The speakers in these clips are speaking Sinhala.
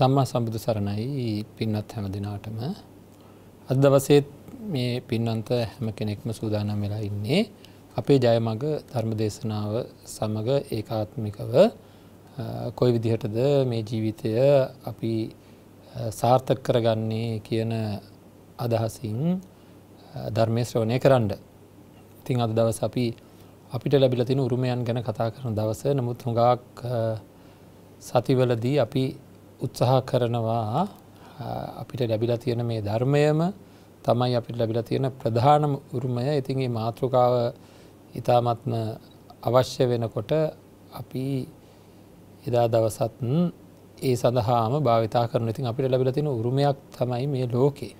සම්මා සම්බුදු සරණයි පින්වත් හැම දෙනාටම අද දවසේත් මේ පින්වන්ත හැම කෙනෙක්ම සූදානම් වෙලා ඉන්නේ අපේ ජයමග ධර්ම දේශනාව සමග ඒකාත්මිකව කොයි විදිහටද මේ ජීවිතය අපි සාර්ථක කරගන්නේ කියන අදහසින් ධර්මය ශ්‍රවණය කරන්න. ඉතින් අද දවස අපි අපිට ලැබිලා තියෙන උරුමයන් ගැන කතා කරන දවස. නමුත් හුඟක් සතිවලදී අපි උත්සාහ කරනවා අපිට ලැබිලා තියෙන මේ ධර්මයම තමයි අපිට ලැබිලා තියෙන ප්‍රධානම උරුමය ඉතින් ඒ මාතෘකාව ඉතාමත්ම අවශ්‍ය වෙනකොට අපි එදා දවසත් ඒ සඳහාම භාවිතා කරන ඉතින් අපිට ලැබිල තින උරුමයක් තමයි මේ ලෝකේ.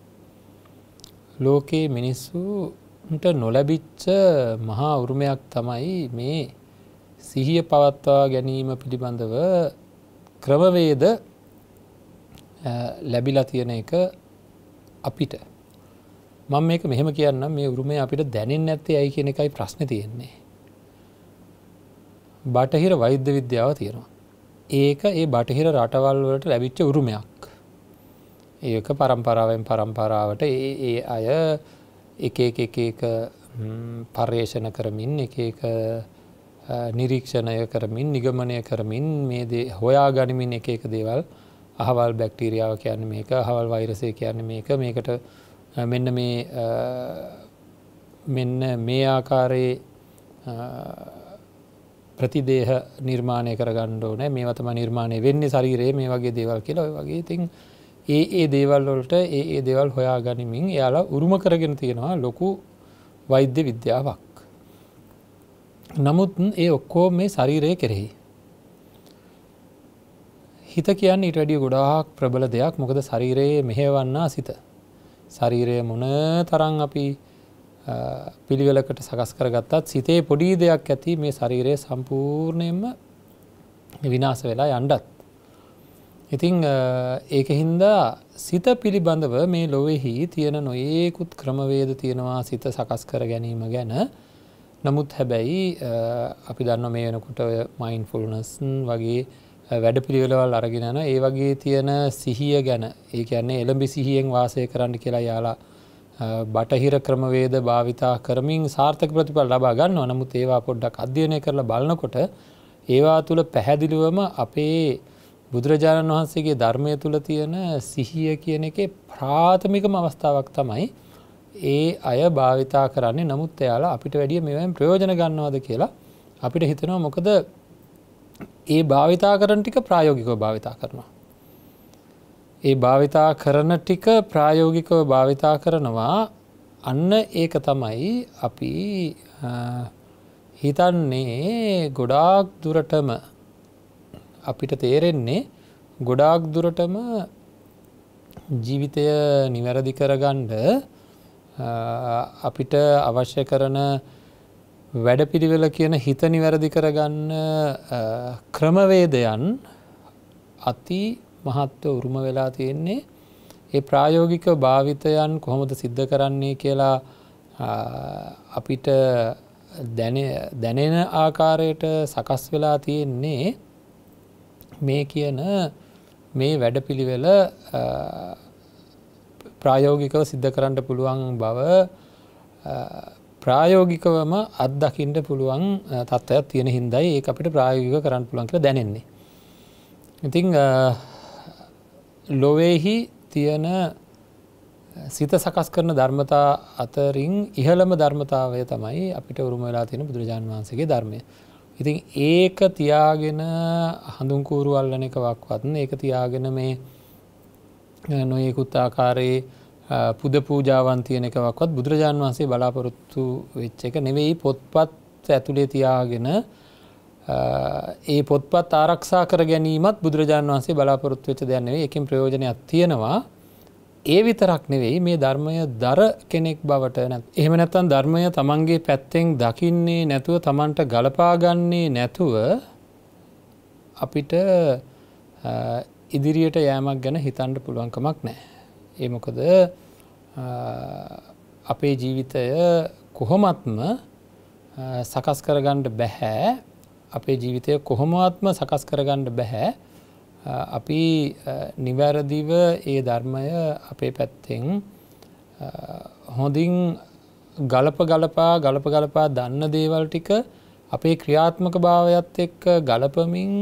ලෝකයේ මිනිස්සුට නොලැබිච්ච මහා උරුමයක් තමයි මේ සිහිය පවත්වා ගැනීම පිළිබඳව ක්‍රමවේද ලැබිලා තියෙන එක අපිට මං මේක මෙහෙම කියන්න මේ උරුමය අපිට දැනෙන් නැත්තේ ඇයි කියන එකයි ප්‍රශ්න තියෙන්නේ. බටහිර වෛද්‍ය විද්‍යාව තියෙනවා. ඒක ඒ බටහිර රටවල් වලට ලැබිච්ච උරුමයක්. ඒක පරම්පරාවෙන් පරම්පරාවට ඒ ඒ අය එක එක එක එක පර්යේෂණ කරමින් එක එක නිරීක්ෂණය කරමින් නිගමනය කරමින් මේ හොයා ගනිමින් එක එක දේවල් අහවල් බැක්ටීරියාව කියන්න මේක හවල් වෛරසය කියන්න මේක මේකට මෙන්න මේ මෙන්න මේ ආකාරයේ ප්‍රතිදේහ නිර්මාණය කරගන්න ඕනෑ මේ තම නිර්මාණය වෙන්න ශරීරයේ මේ වගේ දේවල් කියලා ඔය වගේ තින් ඒ ඒ දේවල්වලට ඒ ඒ දේවල් හොයා ගනිමින් එයාලා උරුම කරගෙන තියෙනවා ලොකු වෛද්‍ය විද්‍යාවක්. නමුත් ඒ ඔක්කෝ මේ ශරීරය කෙරෙහි. හිත කියන්න ඉට වැඩිය ගොඩාක් ප්‍රබල දෙයක් මොකද ශරීරයේ මෙහෙවන්නා සිත. ශරීරය මොන තරන් අපි පිළිවෙලකට සකස් කරගත්තත් සිතේ පොඩි දෙයක් ඇති මේ ශරීරය සම්පූර්ණයෙන්ම විනාස වෙලා යන්ඩත්. ඉතිං ඒක හින්දා සිත පිළිබඳව මේ ලොවෙහි තියෙන නොයෙකුත් ක්‍රමවේද තියෙනවා සිත සකස් කර ගැනීම ගැන නමුත් හැබැයි අපි දන්න මේ වෙනකොට මයින් ෆුල්නස් වගේ වැඩ පිළිවෙලවල් අරගෙනන ඒ වගේ තියෙන සිහිය ගැන ඒ කියන්නේ එළඹි සිහියෙන් වාසය කරන්න කියලා යාලා බටහිර ක්‍රමවේද භාවිතා කරමින් සාර්ථක ප්‍රතිඵල ලබා ගන්න නමුත් ඒවා පොඩ්ඩක් අධ්‍යයනය කරලා බලනකොට ඒවා තුළ පැහැදිලිවම අපේ බුදුරජාණන් වහන්සේගේ ධර්මය තුළ තියෙන සිහිය කියන එකේ ප්‍රාථමිකම අවස්ථාවක් තමයි ඒ අය භාවිතා කරන්නේ නමුත් එයාලා අපිට වැඩිය මෙවැන් ප්‍රයෝජන ගන්නවාද කියලා අපිට හිතනවා මොකද ඒ භාවිතා කරන ටික ප්‍රායෝගිකව භාවිතා කරනවා. ඒ භාවිතා කරන ටික ප්‍රායෝගිකව භාවිතා කරනවා අන්න ඒක තමයි අපි හිතන්නේ ගොඩාක් දුරටම අපිට තේරෙන්නේ ගොඩාක් දුරටම ජීවිතය නිවැරදි කරගන්ඩ අපිට අවශ්‍ය කරන වැඩපිළිවෙල කියන හිත නිවැරදි කරගන්න ක්‍රමවේදයන් අති මහත්ව උරුම වෙලා තියෙන්නේ ඒ ප්‍රායෝගික භාවිතයන් කොහොමද සිද්ධ කරන්නේ කියලා අපිට දැනෙන ආකාරයට සකස් වෙලා තියෙන්නේ මේ කියන මේ වැඩපිළිවෙල ප්‍රායෝගිකව සිද්ධ කරන්න පුළුවන් බව ප්‍රායෝගිකවම අත්දකිින්ට පුළුවන් තත්ත්වයක් තියෙන හින්දයි ඒ අපිට ප්‍රායෝගික කරන්න පුළන්ක දැනෙන්නේ. ඉතිං ලොවේහි තියෙන සිත සකස් කරන ධර්මතා අතරින් ඉහළම ධර්මතාවය තමයි අපිට උරුමවෙලා තියෙන බුදුරජාන් වහන්සගේ ධර්මය. ඉතින් ඒක තියාගෙන හඳුන්කූරුවල්ලන එක වක්වත්න ඒක තියාගෙන මේ නොයෙකුත් ආකාරයේ පුද පූජාවන් තියෙන එකවක්වත් බුදුරජාන් වහන්සේ බලාපොරොත්තු වෙච්ච එක නෙවෙයි පොත්පත් ඇතුළේ තියාගෙන ඒ පොත්පත් ආරක්ෂා කර ගැනීමත් බුදුරජාන් වහන්සේ බලාපොරොත්තු වෙච්ච දෙයක් නෙවෙයි එකකින් ප්‍රයෝජනයක් තියෙනවා ඒ විතරක් නෙවෙයි මේ ධර්මය දර කෙනෙක් බවට නැත් එහෙම නැත්නම් ධර්මය තමන්ගේ පැත්තෙන් දකින්නේ නැතුව තමන්ට ගලපා ගන්නේ නැතුව අපිට ඉදිරියට යෑමක් ගැන හිතන්න පුළුවන්කමක් නැහැ ඒමොකද අපේ ජීවිතය කොහොමත්ම සකස් කරගණ්ඩ බැහැ අපේ ජීවිතය කොහොමත්ම සකස් කරගණ්ඩ බැහැ අපි නිවැරදිව ඒ ධර්මය අපේ පැත්තෙන් හොඳින් ගලප ගලපා ගලප ගලපා දන්න දේවල් ටික අපේ ක්‍රියාත්මක භාවයත් එක්ක ගලපමින්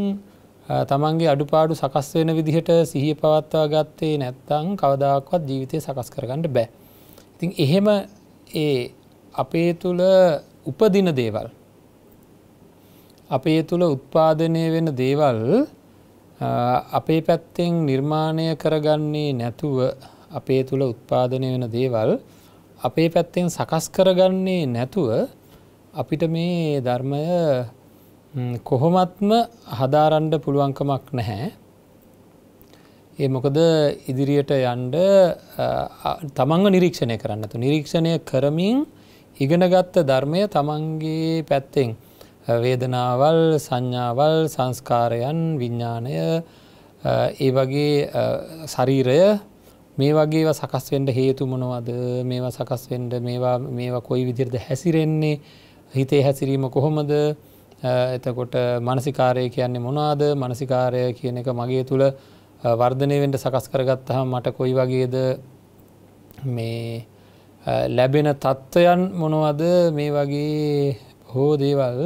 තමන්ගේ අඩුපාඩු සකස් වෙන විදිහට සිහිය පවත්වා ගත්තේ නැත්තං කවදාක්වත් ජීවිතය සකස් කරගන්නට බෑ. ඉතින් එහෙම ඒ අපේ තුළ උපදින දේවල්. අපේ තුළ උත්පාදනය වෙන දේවල් අපේ පැත්තෙන් නිර්මාණය කරගන්නේ නැතුව අපේ තුළ උත්පාදනය වෙන දේවල් අපේ පැත්තෙන් සකස් කරගන්නේ නැතුව අපිට මේ ධර්මය කොහොමත්ම හදාරන්ඩ පුළුවන්කමක් නැහැ. ඒ මොකද ඉදිරියට යන්ඩ තමන්ව නිරීක්ෂණය කරන්නතු නිරීක්ෂණය කරමින් ඉගෙනගත්ත ධර්මය තමන්ගේ පැත්තෙන් වේදනාවල් සංඥාවල් සංස්කාරයන් විඤ්ඥානය ඒ වගේ ශරීරය මේ වගේ සකස්වෙන්ට හේතු මොනවද මේවා සකස්වෙන්ට මේවා මේවා කොයි විදිරද හැසිරෙන්නේ හිතේ හැසිරීම කොහොමද එතකොට මනසිකාරය කියන්නේ මොනාද මනසිකාරය කියන එක මගේ තුළ වර්ධනයවෙන්ට සකස් කරගත්තහ මට කොයි වගේද මේ ලැබෙන තත්ත්වයන් මොනවද මේ වගේ හෝ දේවල්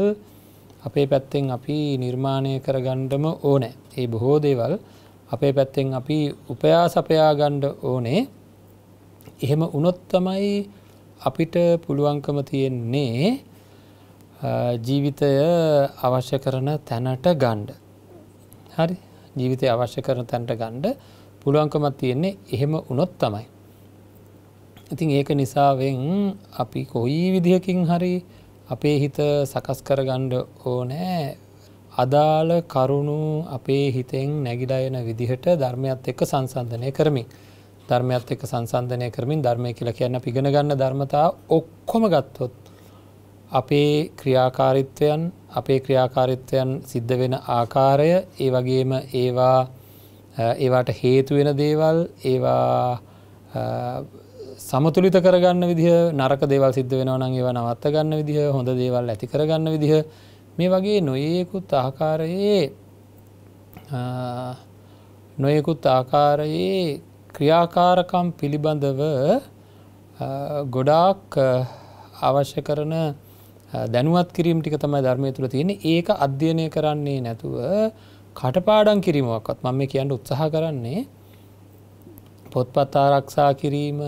අපේ පැත්තෙන් අපි නිර්මාණය කරගණ්ඩම ඕනෑ ඒ බොහෝ දේවල් අපේ පැත්තෙන් අපි උපයා සපයා ගණ්ඩ ඕනේ එහෙම උනොත් තමයි අපිට පුළුවන්කම තියෙන්නේ ජීවිතය අවශ්‍ය කරන තැනට ගණ්ඩ. හරි ජීවිතය අවශ්‍ය කරන තැන්ට ගණ්ඩ පුළුවන්කමත් තියෙන්නේ එහෙම උනොත් තමයි. ඉතින් ඒක නිසාවෙන් අපි කොයි විදිහකින් හරි අපේ හිත සකස් කරගණ්ඩ ඕනෑ අදාළ කරුණු අපේ හිතෙන් නැගිඩයන විදිහට ධර්මයත් එක්ක සංසන්ධනය කරමින් ධර්මයත් එක්ක සංසන්ධනය කරමින් ධර්මය කියලා කියන්න පිගෙන ගන්න ධර්මතා ඔක්කොම ගත්තොත් අපේ ක්‍රියාකාරීත්වයන් අපේ ක්‍රියාකාරීත්වයන් සිද්ධ වෙන ආකාරය ඒ වගේම ඒවා ඒවාට හේතුවෙන දේවල් ඒවා සමතුලිත කරගන්න විදිහ නරක දේවල් සිද්ධ වෙනවනන් ඒවා නවත්ත ගන්න විදිහ හොඳ දේවල් ඇති කරගන්න විදිහ මේ වගේ නොයෙකුත් ආකාරයේ නොයෙකුත් ආකාරයේ ක්‍රියාකාරකම් පිළිබඳව ගොඩාක් අවශ්‍ය කරන දැනුවත් කිරීම ටික තමයි ධර්මය තුළ තියෙන ඒක අධ්‍යයනය කරන්නේ නැතුව කටපාඩන් කිරීමක්වත් මම මේ කියන්න උත්සාහ කරන්නේ පොත්පත් ආරක්ෂා කිරීම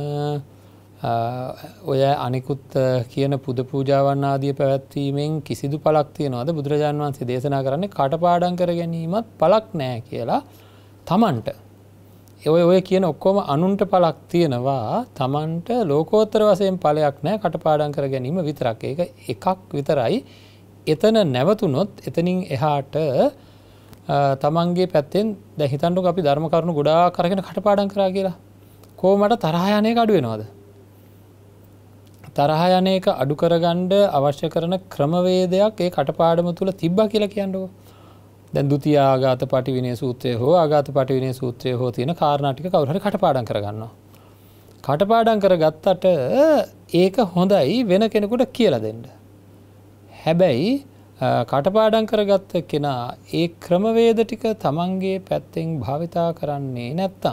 ඔය අනිකුත් කියන පුද පූජාවන් ආදිය පැවැත්වීමෙන් කිසිදු පලක් තියෙනවද බුදුරජාන් වන්සේ දේශනා කරන්නේ කටපාඩන් කර ගැනීමත් පලක් නෑ කියලා තමන්ට ඔය ඔය කියන ඔක්කොම අනුන්ට පලක් තියෙනවා තමන්ට ලෝකෝත්තර වසයෙන් පලයක් නෑ කටපාඩන් කර ගැනීම විතරක් එක එකක් විතරයි එතන නැවතුනොත් එතනින් එහාට තමන්ගේ පැත්තෙන් දැහිතන්ටු අපි ධර්ම කරුණු ගොඩා කරගෙන කටපාඩන් කරා කියලා කෝමට තරහයනය අඩුවෙනවාද තරහයන එක අඩු කරගණ්ඩ අවශ්‍ය කරන ක්‍රමවේදයක් ඒ කටපාඩම තුළ තිබ්බා කියලා කියන්නඩුව දැන් දුති ආගාත පටි විනය සූත්‍රය හෝ ආගාත පටි විනය සූත්‍රය හෝ තියෙන කාරණාටික කවුරහට කටපාඩම් කරගන්නවා. කටපාඩම් කර ගත්තට ඒක හොඳයි වෙන කෙනෙකුට කියලා දෙන්න. හැබැයි කටපාඩම් කරගත්ත කෙනා ඒ ක්‍රමවේද ටික තමන්ගේ පැත්තෙන් භාවිතා කරන්නේ නැත්තං.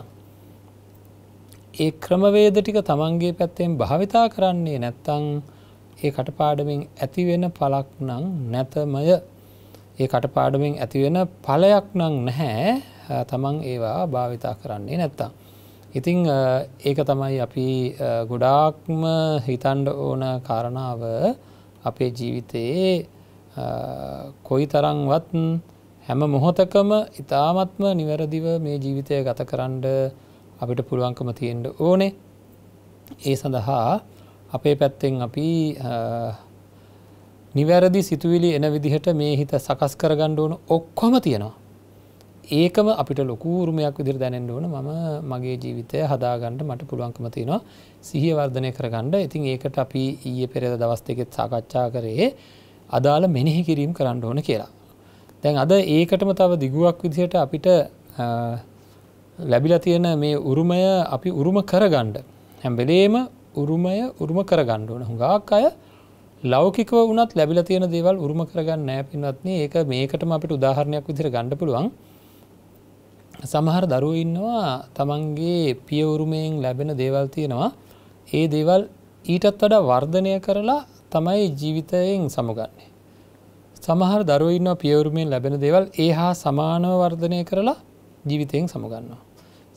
ඒ ක්‍රමවේද ටික තමන්ගේ පැත්තෙන් භාවිතා කරන්නේ නැත්තං ඒ කටපාඩමින් ඇතිවෙන පලක් නං නැතමය ඒ කටපාඩුවෙන් ඇතිවෙන පලයක් නං නැහැ තමන් ඒවා භාවිතා කරන්නේ නැත්තම්. ඉතිං ඒක තමයි අපි ගොඩාක්ම හිතන්ඩ ඕන කාරණාව අපේ ජීවිතයේ කොයි තරංවත් හැම මොහොතකම ඉතාමත්ම නිවැරදිව මේ ජීවිතය ගත කරන්න අපිට පුළුවන්කම තියෙන්ට ඕනේ ඒ සඳහා අපේ පැත්තෙන් අපි නිවැරදි සිතුවිලි එන විදිහට මේ හිත සකස් කරගන්න ඕන ඔක්කොම තියෙනවා. ඒකම අපිට ලොකූරුමයක් විදිර දැනෙන්ට ඕන මම මගේ ජීවිතය හදාගන්නට මට පුළුවන්කම තියෙනවා සිහිය වර්ධනය කරගන්න ඉතින් ඒකට අපි ඊය පෙරද දවස් දෙකෙත් සාකච්ඡා කරේ අදාළ මෙනෙහි කිරීම් කරන්න ඕන කියලා. දැන් අද ඒකටම තව දිගුවක් විදිහට අපිට ලැබිලා තියෙන මේ උරුමය අපි උරුම කරගණ්ඩ හැම්බෙලේම උරුමය උරුම කරගණ්ඩ ඕන හුඟක් අය ලෞකිකව වනත් ලැබිල තියෙන දේවල් උරුම කරගන්න නෑ පින්වත්න ඒක මේකටම අපිට උදාහරණයක් විදිර ගණඩ පුළුවන් සමහර දරුව ඉන්නවා තමන්ගේ පියවුරුමයෙන් ලැබෙන දේවල් තියෙනවා ඒ දේවල් ඊටත් වඩා වර්ධනය කරලා තමයි ජීවිතයෙන් සමුගන්නේ. සමහර දරුව ඉන්නවා පියවුරුමෙන් ලැබෙන දේවල් ඒ හා සමානව වර්ධනය කරලා ජීවිතයෙන් සමුගන්නවා.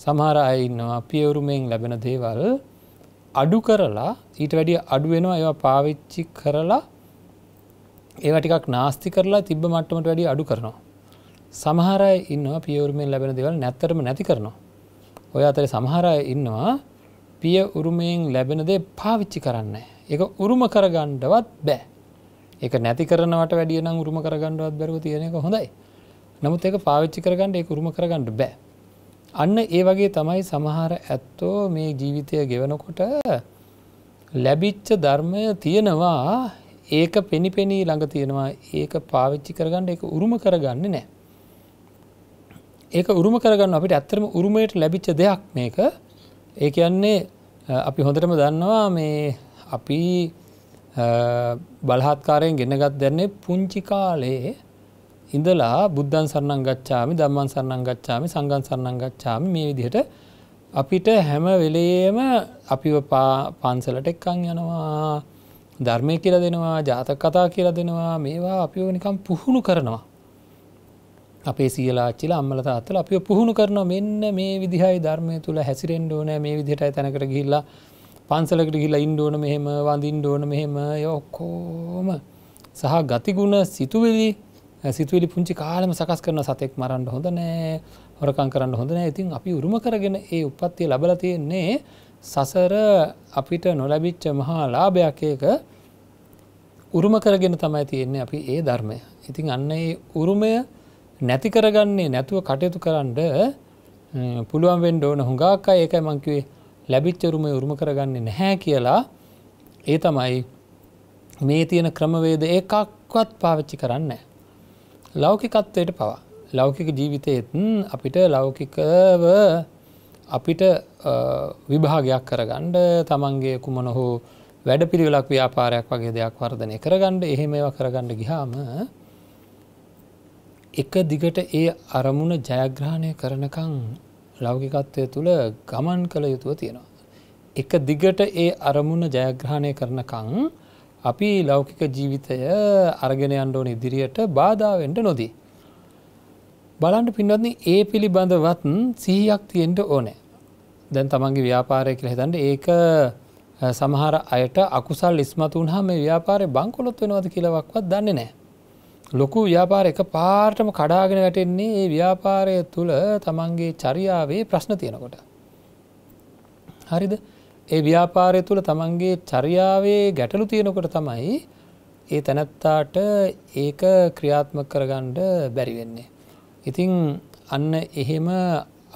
සමහර අය ඉන්නවා පියවුරුමෙන් ලැබෙන දේවල් අඩු කරලා ඊට වැඩිය අඩුවෙනවා ඒවා පාවිච්චි කරලා ඒව ටිකක් නාස්ති කරලා තිබ මට්ටමට වැඩි අඩු කරනවා. සමහරය ඉන්නවා පියවරුමෙන් ලැබෙන දෙවල් නැත්තරම නැති කරනවා. ඔය අතර සමහරය ඉන්නවා පිය උරුමයෙන් ලැබෙන දේ පාවිච්චි කරන්න. එක උරුම කරගණ්ඩවත් බෑ. එක නැති කරනවට වැඩිය නම් උරුම කරගණ්ඩුවත් බැරව තියෙනක හොඳයි. නමුත් ඒක පාවිච්චි කරගන්න ඒ උරුම කරගන්නඩ බෑ. අන්න ඒ වගේ තමයි සමහර ඇත්තෝ මේ ජීවිතය ගෙවනකොට ලැබිච්ච ධර්මය තියෙනවා ඒක පෙනිපෙනී ළඟ තියෙනවා ඒක පාවිච්චි කරගන්න එක උරුම කරගන්න නෑ. ඒක උරුම කරගන්න අපිට ඇත්තරම උරුමයට ලැබිච්ච දෙයක් මේක ඒ කියන්නේ අපි හොඳටම දන්නවා මේ අපි බලහත්කාරයෙන් ගෙනගත් දැන්නේ පුංචි කාලයේ ඉඳලා බුද්ධන් සරණං ගච්ඡාමි ධම්මන් සරණං ගච්ඡාමි සංඝන් සරණං ගච්ඡාමි මේ විදිහට අපිට හැම වෙලේම අපිව පන්සලට එක්කන් යනවා ධර්මය කියලා දෙනවා ජාතක කතා කියලා දෙනවා මේවා අපිව නිකම් පුහුණු කරනවා අපේ සියලාච්චිල අම්මල තාත්තල අපිව පුහුණු කරනවා මෙන්න මේ විදිහයි ධර්මය තුළ හැසිරෙන්ඩ ඕනෑ මේ විදිහටයි තැනකට ගිල්ලා පන්සලකට ගිල්ලා ඉන්ඩෝන මෙහෙම වඳින්ඩ ඕන මෙහෙම යොක්කෝම සහ ගතිගුණ සිතුවෙලි සිතුවලි පුංචි කාලම සකස් කරන සතෙක් මරන්න හොඳ නෑ හොරකං කරන්න හොඳ නෑ ඉතින් අපි උරුම කරගෙන ඒ උපත්තිය ලබල තියෙන්නේ සසර අපිට නොලැබිච්ච මහා ලාභයක් ඒක උරුම කරගෙන තමයි තියෙන්නේ අපි ඒ ධර්මය ඉතින් අන්න ඒ උරුමය නැති කරගන්නේ නැතුව කටයුතු කරන්න පුළුවන් වෙන්ඩ ඕන හුඟක් අය ඒකයි මංකිවේ ලැබිච්චරුම උරුම කරගන්නේ නැහැ කියලා ඒ තමයි මේ තියෙන ක්‍රමවේද ඒකක්වත් පාවිච්චි කරන්නේ. ලෞකිකත්වයට පවා ලෞකික ජීවිතයත් අපිට ලෞකිකව අපිට විභාගයක් කරගණ්ඩ තමන්ගේ කුමන හෝ වැඩ පිළිවෙලක් ව්‍යාපාරයක් වගේ දෙයක් වර්ධනය කරගණ්ඩ එහෙම කරගණ්ඩ ගිහාම එක දිගට ඒ අරමුණ ජයග්‍රහණය කරනකං ලෞකිකත්වය තුළ ගමන් කළ යුතුව තියෙනවා. එක දිගට ඒ අරමුණ ජයග්‍රහණය කරනකං අපි ලෞකික ජීවිතය අර්ගෙන අන්ඩෝන ඉදිරියට බාධාවෙන්ට නොදී. බලන්ට පින්වත්න ඒ පිළිබඳවත් සීහයක් තියෙන්ට ඕනෑ. දැන් තමන්ගේ ව්‍යාපාරය කියල හිතන්ට ඒක සමහර අයට අකුසල් ඉස්මතුන් හා මේ ව්‍යාපාරය බංකොලොත් වෙනවද කියලවක්වත් දන්නේ නෑ. ලොකු ව්‍යාපාර එක පාර්ටම කඩාගෙන වැටෙන්නේ ඒ ව්‍යාපාරය තුළ තමන්ගේ චරියාවේ ප්‍රශ්න තියෙනකොට. හරිද? ඒ ව්‍යාපාරය තුළ තමන්ගේ චරියාවේ ගැටලු තියෙනකොට තමයි ඒ තැනැත්තාට ඒක ක්‍රියාත්මක කරගණ්ඩ බැරිවෙන්නේ. ඉතිං අන්න එහෙම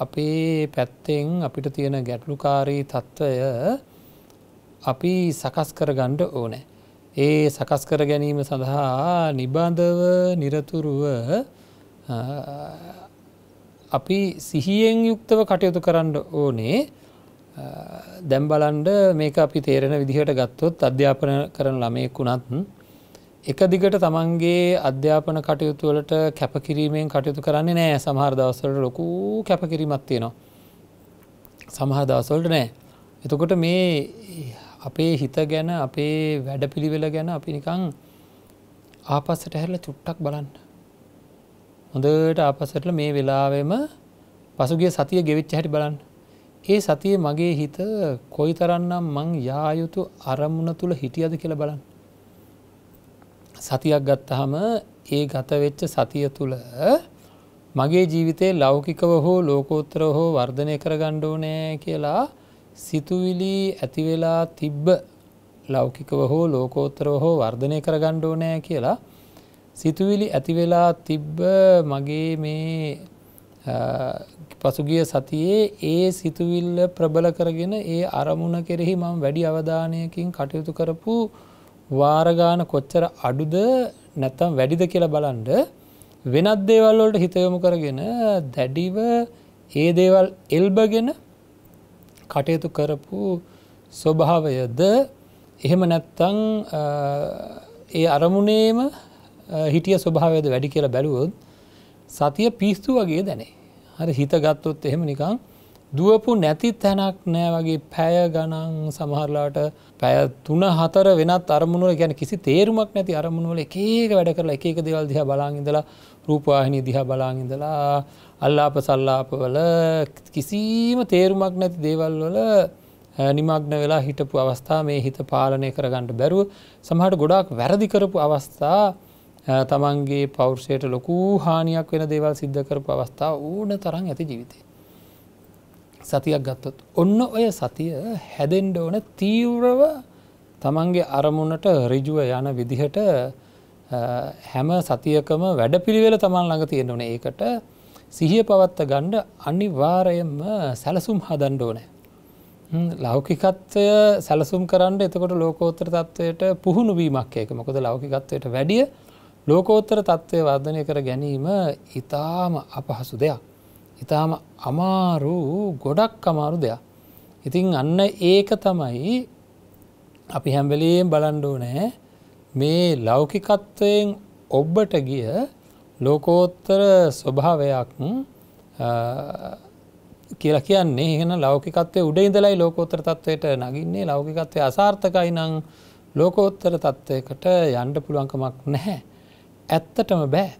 අපේ පැත්තෙන් අපිට තියෙන ගැටලුකාරී තත්ත්වය අපි සකස් කරගණ්ඩ ඕනෑ. ඒ සකස් කර ගැනීම සඳහා නිබන්ධව නිරතුරුව අපි සිහියෙන් යුක්තව කටයුතු කරන්න ඕනේ දැම්බලන්ඩ මේක අපි තේරෙන විදිහට ගත්තොත් අධ්‍යාපන කරන ළමයෙක්කුණත් එක දිගට තමන්ගේ අධ්‍යාපන කටයුතුවලට කැපකිරීමෙන් කටයුතු කරන්නේ නෑ සමහර දවසලට ලොකු කැපකිරීමත් තියෙනවා. සමහර දවසොල්ට නෑ. එතකොට මේ අපේ හිත ගැන අපේ වැඩ පිළිවෙල ගැන අපි නිකං ආපස්සට හැරල චුට්ටක් බලන්න. හොඳට ආපසටල මේ වෙලාවෙම පසුගේ සතිය ගෙවිච්ච හැටි බලන්න ඒ සතිය මගේ හිත කොයි තරන්නම් මං යායුතු අරමුණ තුළ හිටියද කියල බලන්න. සතියක් ගත්තහම ඒ ගතවෙච්ච සතිය තුළ මගේ ජීවිතයේ ලෞකිකව හෝ ලෝකෝත්‍ර හෝ වර්ධනය කර ගණ්ඩෝනෑ කියලා සිතුවිලි ඇතිවෙලා තිබ්බ ලෞකිකව හෝ ලෝකෝත්‍රව හෝ වර්ධනය කර ගණ්ඩෝනෑ කියලා සිතුවිලි ඇතිවෙලා තිබ්බ මගේ මේ පසුගිය සතියේ ඒ සිතුවිල්ල ප්‍රබල කරගෙන ඒ අරමුණ කෙරෙහි මම වැඩි අවධානයකින් කටයුතු කරපු වාරගාන කොච්චර අඩුද නැත්තම් වැඩිද කියලා බලන්ඩ වෙනත් දේවල්වලට හිතයොමු කරගෙන දැඩිව ඒ දේවල් එල්බගෙන කටයුතු කරපු ස්වභාවයද එහෙම නැත්තං ඒ අරමුණේම හිටිය ස්වභාවයද වැඩි කියලා බැලුවොත් සතිය පිස්තු වගේ දැනේ හරි හිත ගත්තොත් එහෙම නිකං දුවපු නැති තැනක් නෑ වගේ පැය ගණන් සමහරලාට පැය තුන හතර වෙනත් අරමුණුවල ගැන කිසි තේරුමක් නැති අරමුණුවල ඒක වැඩ කරලා එකක දෙවල් දිහා බලාගඉඳලා රූපවාහිනී දිහා බලාගඉඳලා අල්ලාප සල්ලාපවල කිසිීම තේරුමක් නැති දේවල් වල නිමක්න වෙලා හිටපු අවස්ථා මේ හිත පාලනය කරගන්නට බැරුව සමහට ගොඩක් වැරදි කරපු අවස්ථා තමන්ගේ පෞර්ෂයට ලොකු හානියක් වෙන දේවල් සිද්ධකර පවස්ථා ඕන තරන් ඇති ජීවිතේ. සතියක් ගත්තොත්. ඔන්න ඔය සතිය හැදෙන්ඩ ඕන තීව්‍රව තමන්ගේ අරමුණට රිජුව යන විදිහට හැම සතියකම වැඩ පිළිවෙල තමන් ළඟ තියෙන ඕන ඒකට සිහිය පවත්ත ගණ්ඩ අනිවාරයම සැලසුම් හදන්ඩ ඕනෑ. ලෞකිකත්වය සැලසුම් කරන්න එතකොට ලෝකෝත්‍ර තත්ත්වයට පුහුණු වීමක්යක මොකද ලෞකිකත්වයට වැඩිය ලෝකෝත්තර තත්ත්වය වර්ධනය කර ගැනීම ඉතාම අපහසු දෙයක්. ඉතාම අමාරු ගොඩක් අමාරු දෙයක්. ඉතින් අන්න ඒක තමයි අපි හැම්බෙලීම් බලන්ඩෝ නෑ මේ ලෞකිකත්වයෙන් ඔබ්බට ගිය ලෝකෝත්තර ස්වභාවයක් කියලා කියන්නේ එහෙන ලෞකිකත්වය උඩ ඉඳලයි ලෝකෝත්තර තත්වයට නගින්නේ ලෞකිකත්වය අසාර්ථකයි නං ලෝකෝත්තර තත්ත්වයකට යන්ඩ පුළුවන්කමක් නැහැ. ඇත්තටම බෑ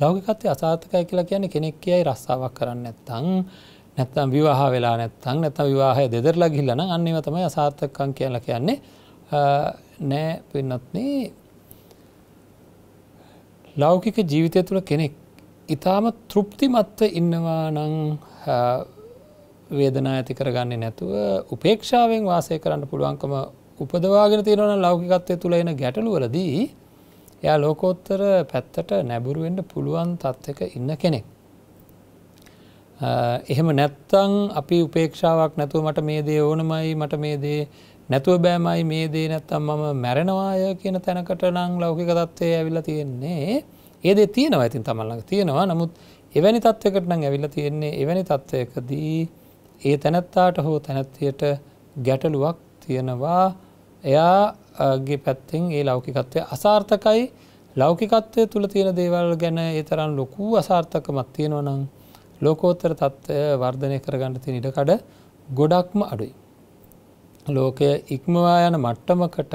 ලෞකිකත්වය අසාර්ථකයි කියලා කියන්නේ කෙනෙක් කියයි රස්සාවක් කරන්න නැත්තං නැත්තම් විවාහ වෙලා නැත්තං නැත්තම් විවාහය දෙදරලා ගිහිල්ලා නම් අන්න ඒව තමයි අසාර්ථකම් කියලා කියන්නේ නෑ පින්නත්නි ලෞකික ජීවිතය තුළ කෙනෙක් ඊටාම තෘප්තිමත්ව ඉන්නවා නම් වේදනා ඇති කරගන්නේ නැතුව උපේක්ෂාවෙන් වාසය කරන්න පුළුවන්කම උපදවාගෙන තියෙනවා නම් ලෞකිකත්වය තුළ එන ගැටලුවලදී එයා ලෝකෝත්තර පැත්තට නැබුරුවෙන්ට පුළුවන් තත්ත්ක ඉන්න කෙනෙක්. එහෙම නැත්තං අපි උපේක්ෂාවක් නැතුව මට මේ දේ ඕනමයි මට මේ දේ නැතුව බෑමයි මේ දේ නැත්තම් මම මැරෙනවාය කියන තැනකට නං ලෞකික තත්ත්වය ඇවිල්ල තියෙන්නේ ඒදේ තියෙනවා ඇතින් තමල්ලඟ තියෙනවා නමුත් එවැනි තත්ත්වකට නං ඇවිල්ල තියෙන්නේ එවැනි තත්ත්වයකදී ඒ තැනැත්තාට හෝ තැනැත්තියට ගැටලුවක් තියෙනවා එයා ගේ පැත්තෙන් ඒ ලෞකිකත්වය අසාර්ථකයි ලෞකිකත්වය තුළ තියෙන දේවල් ගැන ඒතරන් ලොකු අසාර්ථකමත් තියෙනව නම් ලෝකෝත්තර තත්ත්වය වර්ධනය කරගන්න තිය ඉඩකඩ ගොඩක්ම අඩුයි. ලෝකය ඉක්මවා යන මට්ටමකට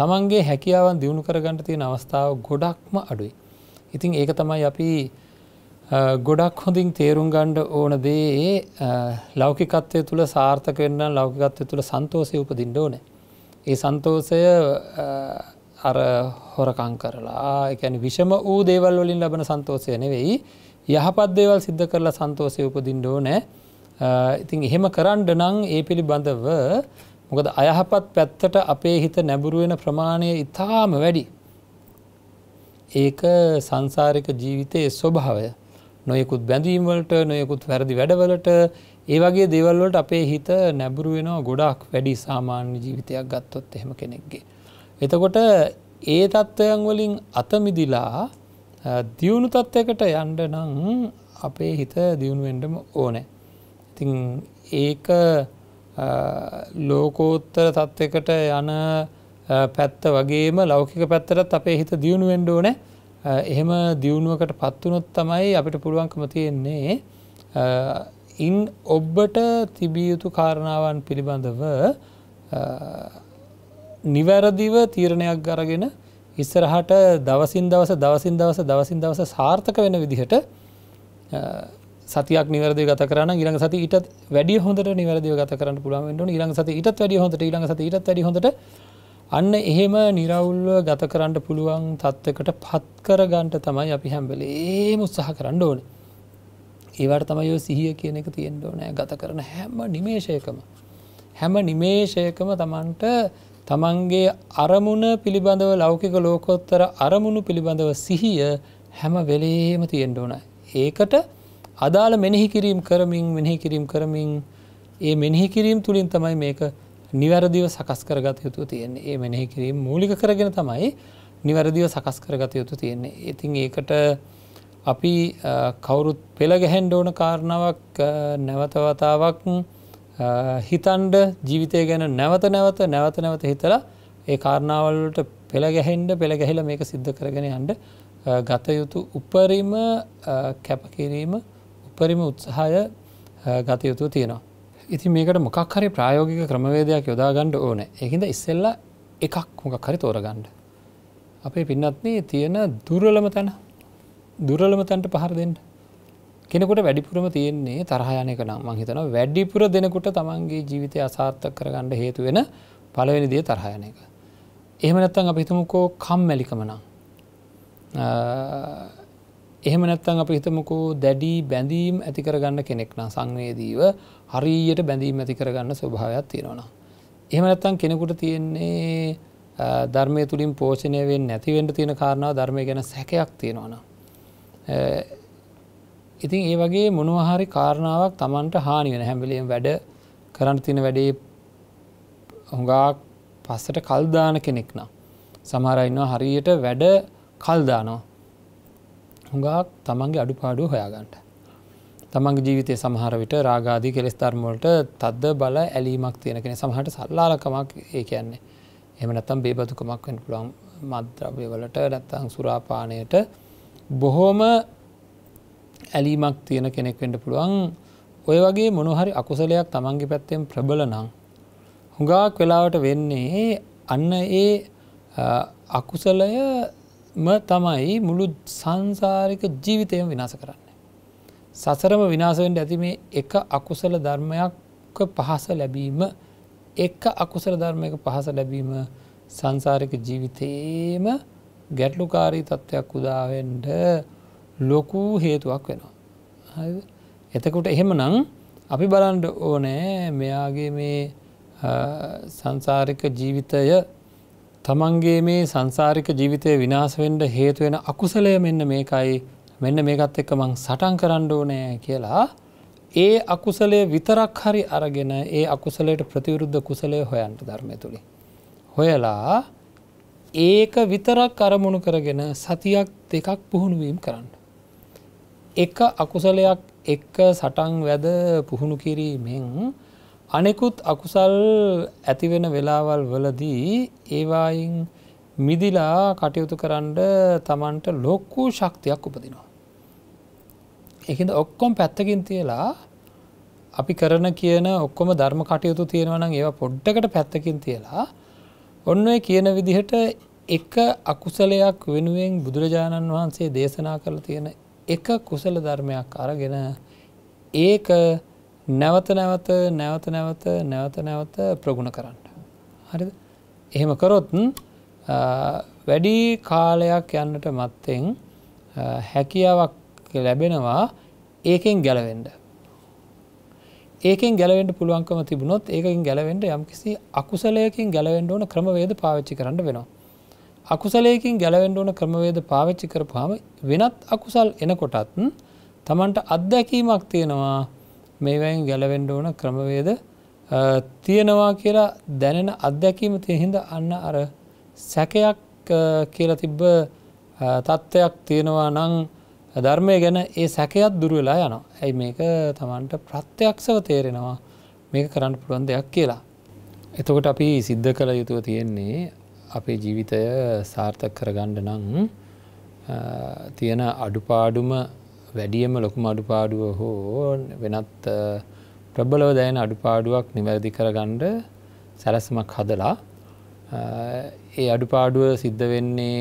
තමන්ගේ හැකියාවන් දියුණු කරගන්නට තියෙන අවස්ථාව ගොඩක්ම අඩුයි. ඉතින් ඒක තමයි අපි ගොඩක් හොඳින් තේරුම් ගණ්ඩ ඕන දේ ලෞකිකත්වය තුළ සාර්ථක වෙන්න ලෞකිකත්වය තුළ සන්තෝසය උපදින්න ඕනෑ. ඒ සන්තෝසය අර හොරකං කරලා එකැන විෂම වූ දේවල් වලින් ලබන සන්තෝසය නෙවෙයි යහපත් දේවල් සිද්ධ කරලා සන්තෝසය උපදින් ඩෝනෑ ඉතින් එහෙම කරන්ඩ නං ඒ පිළිබඳව මොකද අයහපත් පැත්තට අපේ හිත නැබුරුවෙන ප්‍රමාණය ඉතාම වැඩි. ඒක සංසාරික ජීවිතයේ ස්වභාවය නොයෙකුත් බැඳීම්වලට නොයෙකුත් වැරදි වැඩවලට ඒ වගේ දේවල්වලට අපේ හිත නැබුරු වෙනවා ගොඩක් වැඩි සාමාන්‍ය ජීවිතයක් ගත්තොත් එහෙම කෙනෙක්ගේ. එතකොට ඒ තත්ත්වයන් වලින් අතමිදිලා දියුණු තත්ත්වකට යන්ඩ නං අපේ හිත දියුණුවෙන්ඩම ඕනෑ. ඉතිං ඒක ලෝකෝත්තර තත්ත්වකට යන පැත්ත වගේම ලෞකික පැත්තරත් අපේ හිත දියුණුවෙන්ඩ ඕනෑ එහෙම දියුණුවකට පත්වනොත් තමයි අපිට පුළුවන්කම තියෙන්නේ ඉන් ඔබ්බට තිබිය යුතු කාරණාවන් පිළිබඳව නිවැරදිව තීරණයක් ගරගෙන ඉස්සරහට දවසින් දවස දවසින් දවස දවසින් දවස සාර්ථක වෙන විදිහට සතියක් නිවැරදි ගත කරන්න ඉරඟ සති ඉටත් වැඩිය හොඳට නිවැරදිව ගත කරන්න පුළුවන්ට ඉරඟ සති ඉටත් වැඩි හොඳට ඉරඟ සති ඉටත් වැඩි හොඳට අන්න එහෙම නිරවුල්ව ගත කරන්න පුළුවන් තත්ත්වකට පත් කරගන්ට තමයි අපි හැම්බලේ උත්සාහ කරන්න ඕනේ ඒවට තමයි සිහිය කියන එක තියෙන්ට ඕනෑ ගත කරන හැම නිමේෂයකම. හැම නිමේෂයකම තමන්ට තමන්ගේ අරමුණ පිළිබඳව ලෞකික ලෝකොත්තර අරමුණු පිළිබඳව සිහිය හැම වෙලේම තියෙන්ට ඕන. ඒකට අදාළ මෙනෙහි කිරීම් කරමින් මෙනෙහි කිරීම් කරමින් ඒ මෙනෙහි කිරීම් තුළින් තමයි මේක නිවැරදිව සකස් කරගත යුතු තියෙන්නේ ඒ මෙනෙහි කිරීම් මූලික කරගෙන තමයි නිවැරදිව සකස් කරගත යුතු තියෙන්නේ. ඉතින් ඒකට අපි කවුරුත් පෙළගැහැන්ඩ ඕන කාරණාවක් නැවතවතාවක් හිතන්ඩ ජීවිතය ගැන නැවත නැවත නැවත නැවත හිතලා ඒ කාරණාවලට පෙළගැහෙන්ඩ පෙළගැහිල මේක සිද්ධ කරගෙන අන්ඩ ගත යුතු උපරිම කැපකිරීම උපරිම උත්සාහය ගත යුතු තියෙනවා. ඉති මේකට මොකක් හරි ප්‍රායෝගික ක්‍රමවේදයක් යොදාගණ්ඩ ඕන එහිද ඉස්සෙල්ලා එකක් මොකක් හරි තෝරගණ්ඩ. අපේ පින්නත්න්නේ තියෙන දුර්වලම තැන දුරලම තැන්ට පහර දෙන්න කෙනෙකුට වැඩිපුරම තියෙන්නේ තරහයනක නම් මහිතන වැඩිපුර දෙනකුට තමන්ගේ ජීවිතය අසාර්ථක කරගන්න හේතු වෙන පළවෙනි දිය තරහයන එක එහෙමනැත්තන් අප හිතමුකෝ කම් මැලිකම නම් එහෙම නැත්තන් අප හිතමකෝ දැඩී බැඳීම් ඇතිකරගන්න කෙනෙක් නම් සංවේදීව හරියට බැඳීම් ඇතිකරගන්න ස්වභාවයක් තියෙනවා එහෙම නැත්තන් කෙනෙකුට තියෙන්නේ ධර්මය තුළින් පෝෂණය වෙන් නැතිවෙන්ට තියෙන කාරණාව ධර්මය ගැන සැකයක් තියෙනවනම් ඉතින් ඒ වගේ මොනවහරි කාරණාවක් තමන්ට හානිවෙන හැමිලියෙන් වැඩ කරන්න තින වැඩේ හොඟක් පස්සට කල්දාන කෙනෙක් නම් සමහරයින්නවා හරියට වැඩ කල්දානවා හුඟක් තමන්ගේ අඩුපාඩුව හොයාගන්නට තමන්ගේ ජීවිතය සමහර විට රාගාදී කෙලෙස් ධර්මවලට තද්ද බල ඇලීමක් තියෙන කෙන සමහට සල්ලාලකමක් ඒ කියන්නේ එම නැතම් බේබතුකමක් වෙන පුළුවන් මද්‍රව්‍ය වලට නැත්තං සුරාපානයට බොහෝම ඇලීමක් තියෙන කෙනෙක් වෙන්ඩ පුළුවන් ඔය වගේ මොනොහරි අකුසලයක් තමන්ගේ පැත්තෙන් ප්‍රබල නං. හුඟාක් වෙලාවට වෙන්නේ අන්න ඒ අකුසලයම තමයි මුළු සංසාරික ජීවිතයම විනාස කරන්නේ. සසරම විනාසවෙන්ට ඇති මේ එක අකුසල ධර්මයක් පහස ලැබීම එක අකුසල ධර්මයක පහස ලැබීම සංසාරික ජීවිතයේම ගැටලුකාරී තත්ත්වයක් උදාවෙන්ට ලොකු හේතුවක් වෙනවා. එතකොට එහෙම නං අපි බලන්ඩ ඕනෑ මෙයාගේ මේ සංසාරික ජීවිතය තමන්ගේ මේ සංසාරික ජීවිතය විනාසවෙන්ඩ හේතුවෙන අකුසලය මෙන්න මේකයි මෙන්න මේකත් එක්ක මං සටන් කරන්න ඕනෑ කියලා ඒ අකුසලය විතරක් හරි අරගෙන ඒ අකුසලයට ප්‍රතිවරුද්ධ කුසලය හොයන්ට ධර්මය තුළි. හොයලා ඒක විතරක් අරමුණු කරගෙන සතියක් දෙකක් පුහුණුවීම් කරන්න. එක අකුසලයක් එක්ක සටන් වැද පුහුණු කිරීමෙන් අනෙකුත් අකුසල් ඇතිවෙන වෙලාවල් වලදී ඒවායින් මිදිලා කටයුතු කරන්න තමන්ට ලොක්කූ ශක්තියක් උපදිනවා. එකද ඔක්කොම් පැත්තකින් තියලා අපි කරන කියන ඔක්කොම ධර්ම කටයුතු තියෙනවනම් ඒවා පොඩ්ඩකට පැත්තකින් තියලා ඔන්න ඔය කියන විදිහට එක අකුසලයක් වෙනුවෙන් බුදුරජාණන් වහන්සේ දේශනා කරලා තියෙන එක කුසල ධර්මයක් අරගෙන ඒක නැවත නැවත නැවත නැවත නැවත නැවත ප්‍රගුණ කරන්න. හරිද? එහෙම කරොත් වැඩි කාලයක් යන්නට මත්තෙන් හැකියාවක් ලැබෙනවා ඒකෙන් ගැලවෙන්න. ඒකෙන් ගැලවෙන්ට පුළුවන්කම තිබුණොත් ඒකින් ගැලවෙන්ට යම් කිසි අකුසලයකින් ගැලවෙන්ඩ ඕන ක්‍රමවේද පාවිච්චි කරන්න වෙනවා. අකුසලයකින් ගැලවෙන්ඩ ඕන ක්‍රමවේද පාවිච්චි කරපුහම වෙනත් අකුසල් එනකොටත් තමන්ට අත්දැකීමක් තියෙනවා මේවැයින් ගැලවෙන්ඩ ඕන ක්‍රමවේද තියෙනවා කියලා දැනෙන අත්දැකීම තියහින්ද අන්න අර සැකයක් කියලා තිබ්බ තත්ත්වයක් තියෙනවා නං ධර්මය ගැන ඒ සැකයත් දුරවෙලා යනවා. ඇයි මේක තමන්ට ප්‍රත්‍යයක්ෂව තේරෙනවා මේක කරන්න පුළුවන් දෙයක් කියලා. එතකොට අපි සිද්ධ කළ යුතුව තියෙන්නේ අපේ ජීවිතය සාර්ථක කරගණ්ඩ නං තියෙන අඩුපාඩුම වැඩියම ලොකුම අඩුපාඩුව හෝ වෙනත් ප්‍රබලව දැයන අඩුපාඩුවක් නිවැරදි කරගණ්ඩ සැලසමක් හදලා ඒ අඩුපාඩුව සිද්ධ වෙන්නේ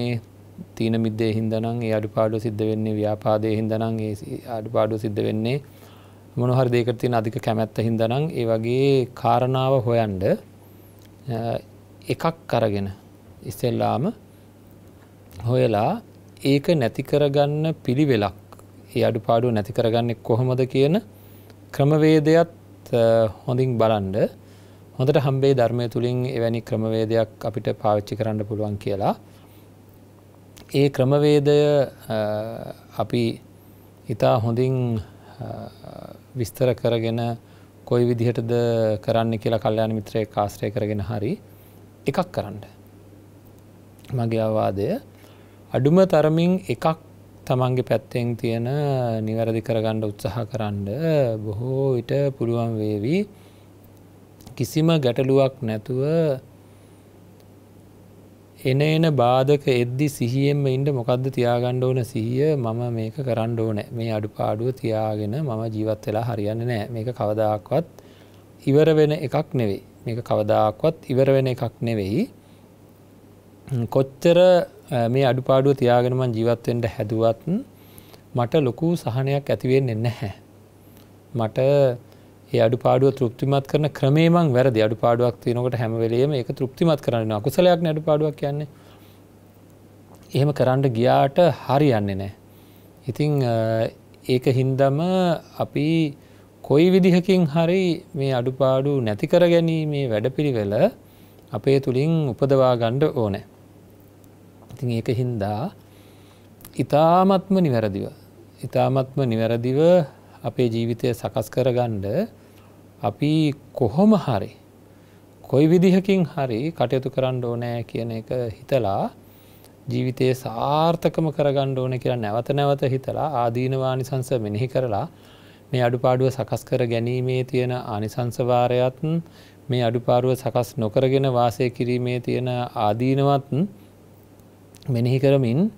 තීන මිද්දේ හින්දනම් ඒ අඩුපාඩු සිද්ධ වෙන්නේ ව්‍යාපාදය හින්දනම් ඒ අඩුපාඩු සිද්ධ වෙන්නේ මොනහරි දෙයකට තියෙන අධික කැමැත්ත හින්දනම් ඒ වගේ කාරණාව හොයන්ඩ එකක් අරගෙන ඉස්සෙල්ලාම හොයලා ඒක නැති කරගන්න පිළිවෙලක් ඒ අඩුපාඩු නැති කරගන්නේ කොහොමද කියන ක්‍රමවේදයත් හොඳින් බලන්ඩ හොඳට හම්බේ ධර්මය තුළින් එවැනි ක්‍රමවේදයක් අපිට පාවිච්චි කරන්න පුළුවන් කියලා ඒ ක්‍රමවේදය අපි ඉතා හොඳින් විස්තර කරගෙන කොයි විදිහටද කරන්න කියලා කල්්‍යයාන මිත්‍රය කාශ්‍රය කරගෙන හරි එකක් කරන්න. මගේ අවාදය අඩුම තරමින් එකක් තමන්ගේ පැත්තෙන් තියෙන නිවැරදි කරගණ්ඩ උත්සාහ කරන්න බොහෝ ඉට පුළුවන් වේවි කිසිම ගැටලුවක් නැතුව එන එන බාධක එද්දි සිහියෙන්ම ඉන්ට මොකක්ද තියාගණ්ඩ ඕන සිහිය මම මේක කරන්න ඕන මේ අඩු පාඩුව තියාගෙන මම ජීවත් වෙලා හරියන්න නෑ මේක කවදාක්වත් ඉවර වෙන එකක් නෙවෙයි මේක කවදාක්වත් ඉවර වෙන එකක් නෙවෙයි කොච්චර මේ අඩුපාඩුව තියාගෙනමන් ජීවත්වෙන්ට හැදුවත් මට ලොකු සහනයක් ඇතිවෙන් එන්න හැ මට ඒ අඩු පාඩුව තෘප්තිමත් කරන ක්‍රමේමං වැරදි අඩු පාඩුවක් තියනකට හැමවෙලේම ඒක තෘප්තිමත් කරන්න අකුසලයක් අඩු පාඩුවක් කියන්නේ එහෙම කරන්න ගියාට හරි යන්නේ නෑ. ඉතිං ඒක හින්දම අපි කොයි විදිහකින් හරි මේ අඩුපාඩු නැතිකර ගැනීමේ වැඩපිළිවෙල අපේ තුළින් උපදවා ගණ්ඩ ඕනෑ. ඉතිං ඒක හින්දා ඉතාමත්ම නිවැරදිව. ඉතාමත්ම නිවැරදිව අපේ ජීවිතය සකස් කරගණ්ඩ අපි කොහොම හරි කොයි විදිහකින් හරි කටයුතු කරන්න ඕනෑ කියන එක හිතලා ජීවිතයේ සාර්ථකම කරගණ්ඩ ඕන කියලා නැවත නැවත හිතලා ආදීනවා නිසංස මෙනෙහි කරලා මේ අඩුපාඩුව සකස් කර ගැනීමේ තියෙන ආනිසංසවාරයත් මේ අඩුපාරුව සකස් නොකරගෙන වාසය කිරීමේ තියෙන ආදීනවත් මෙනෙහි කරමින්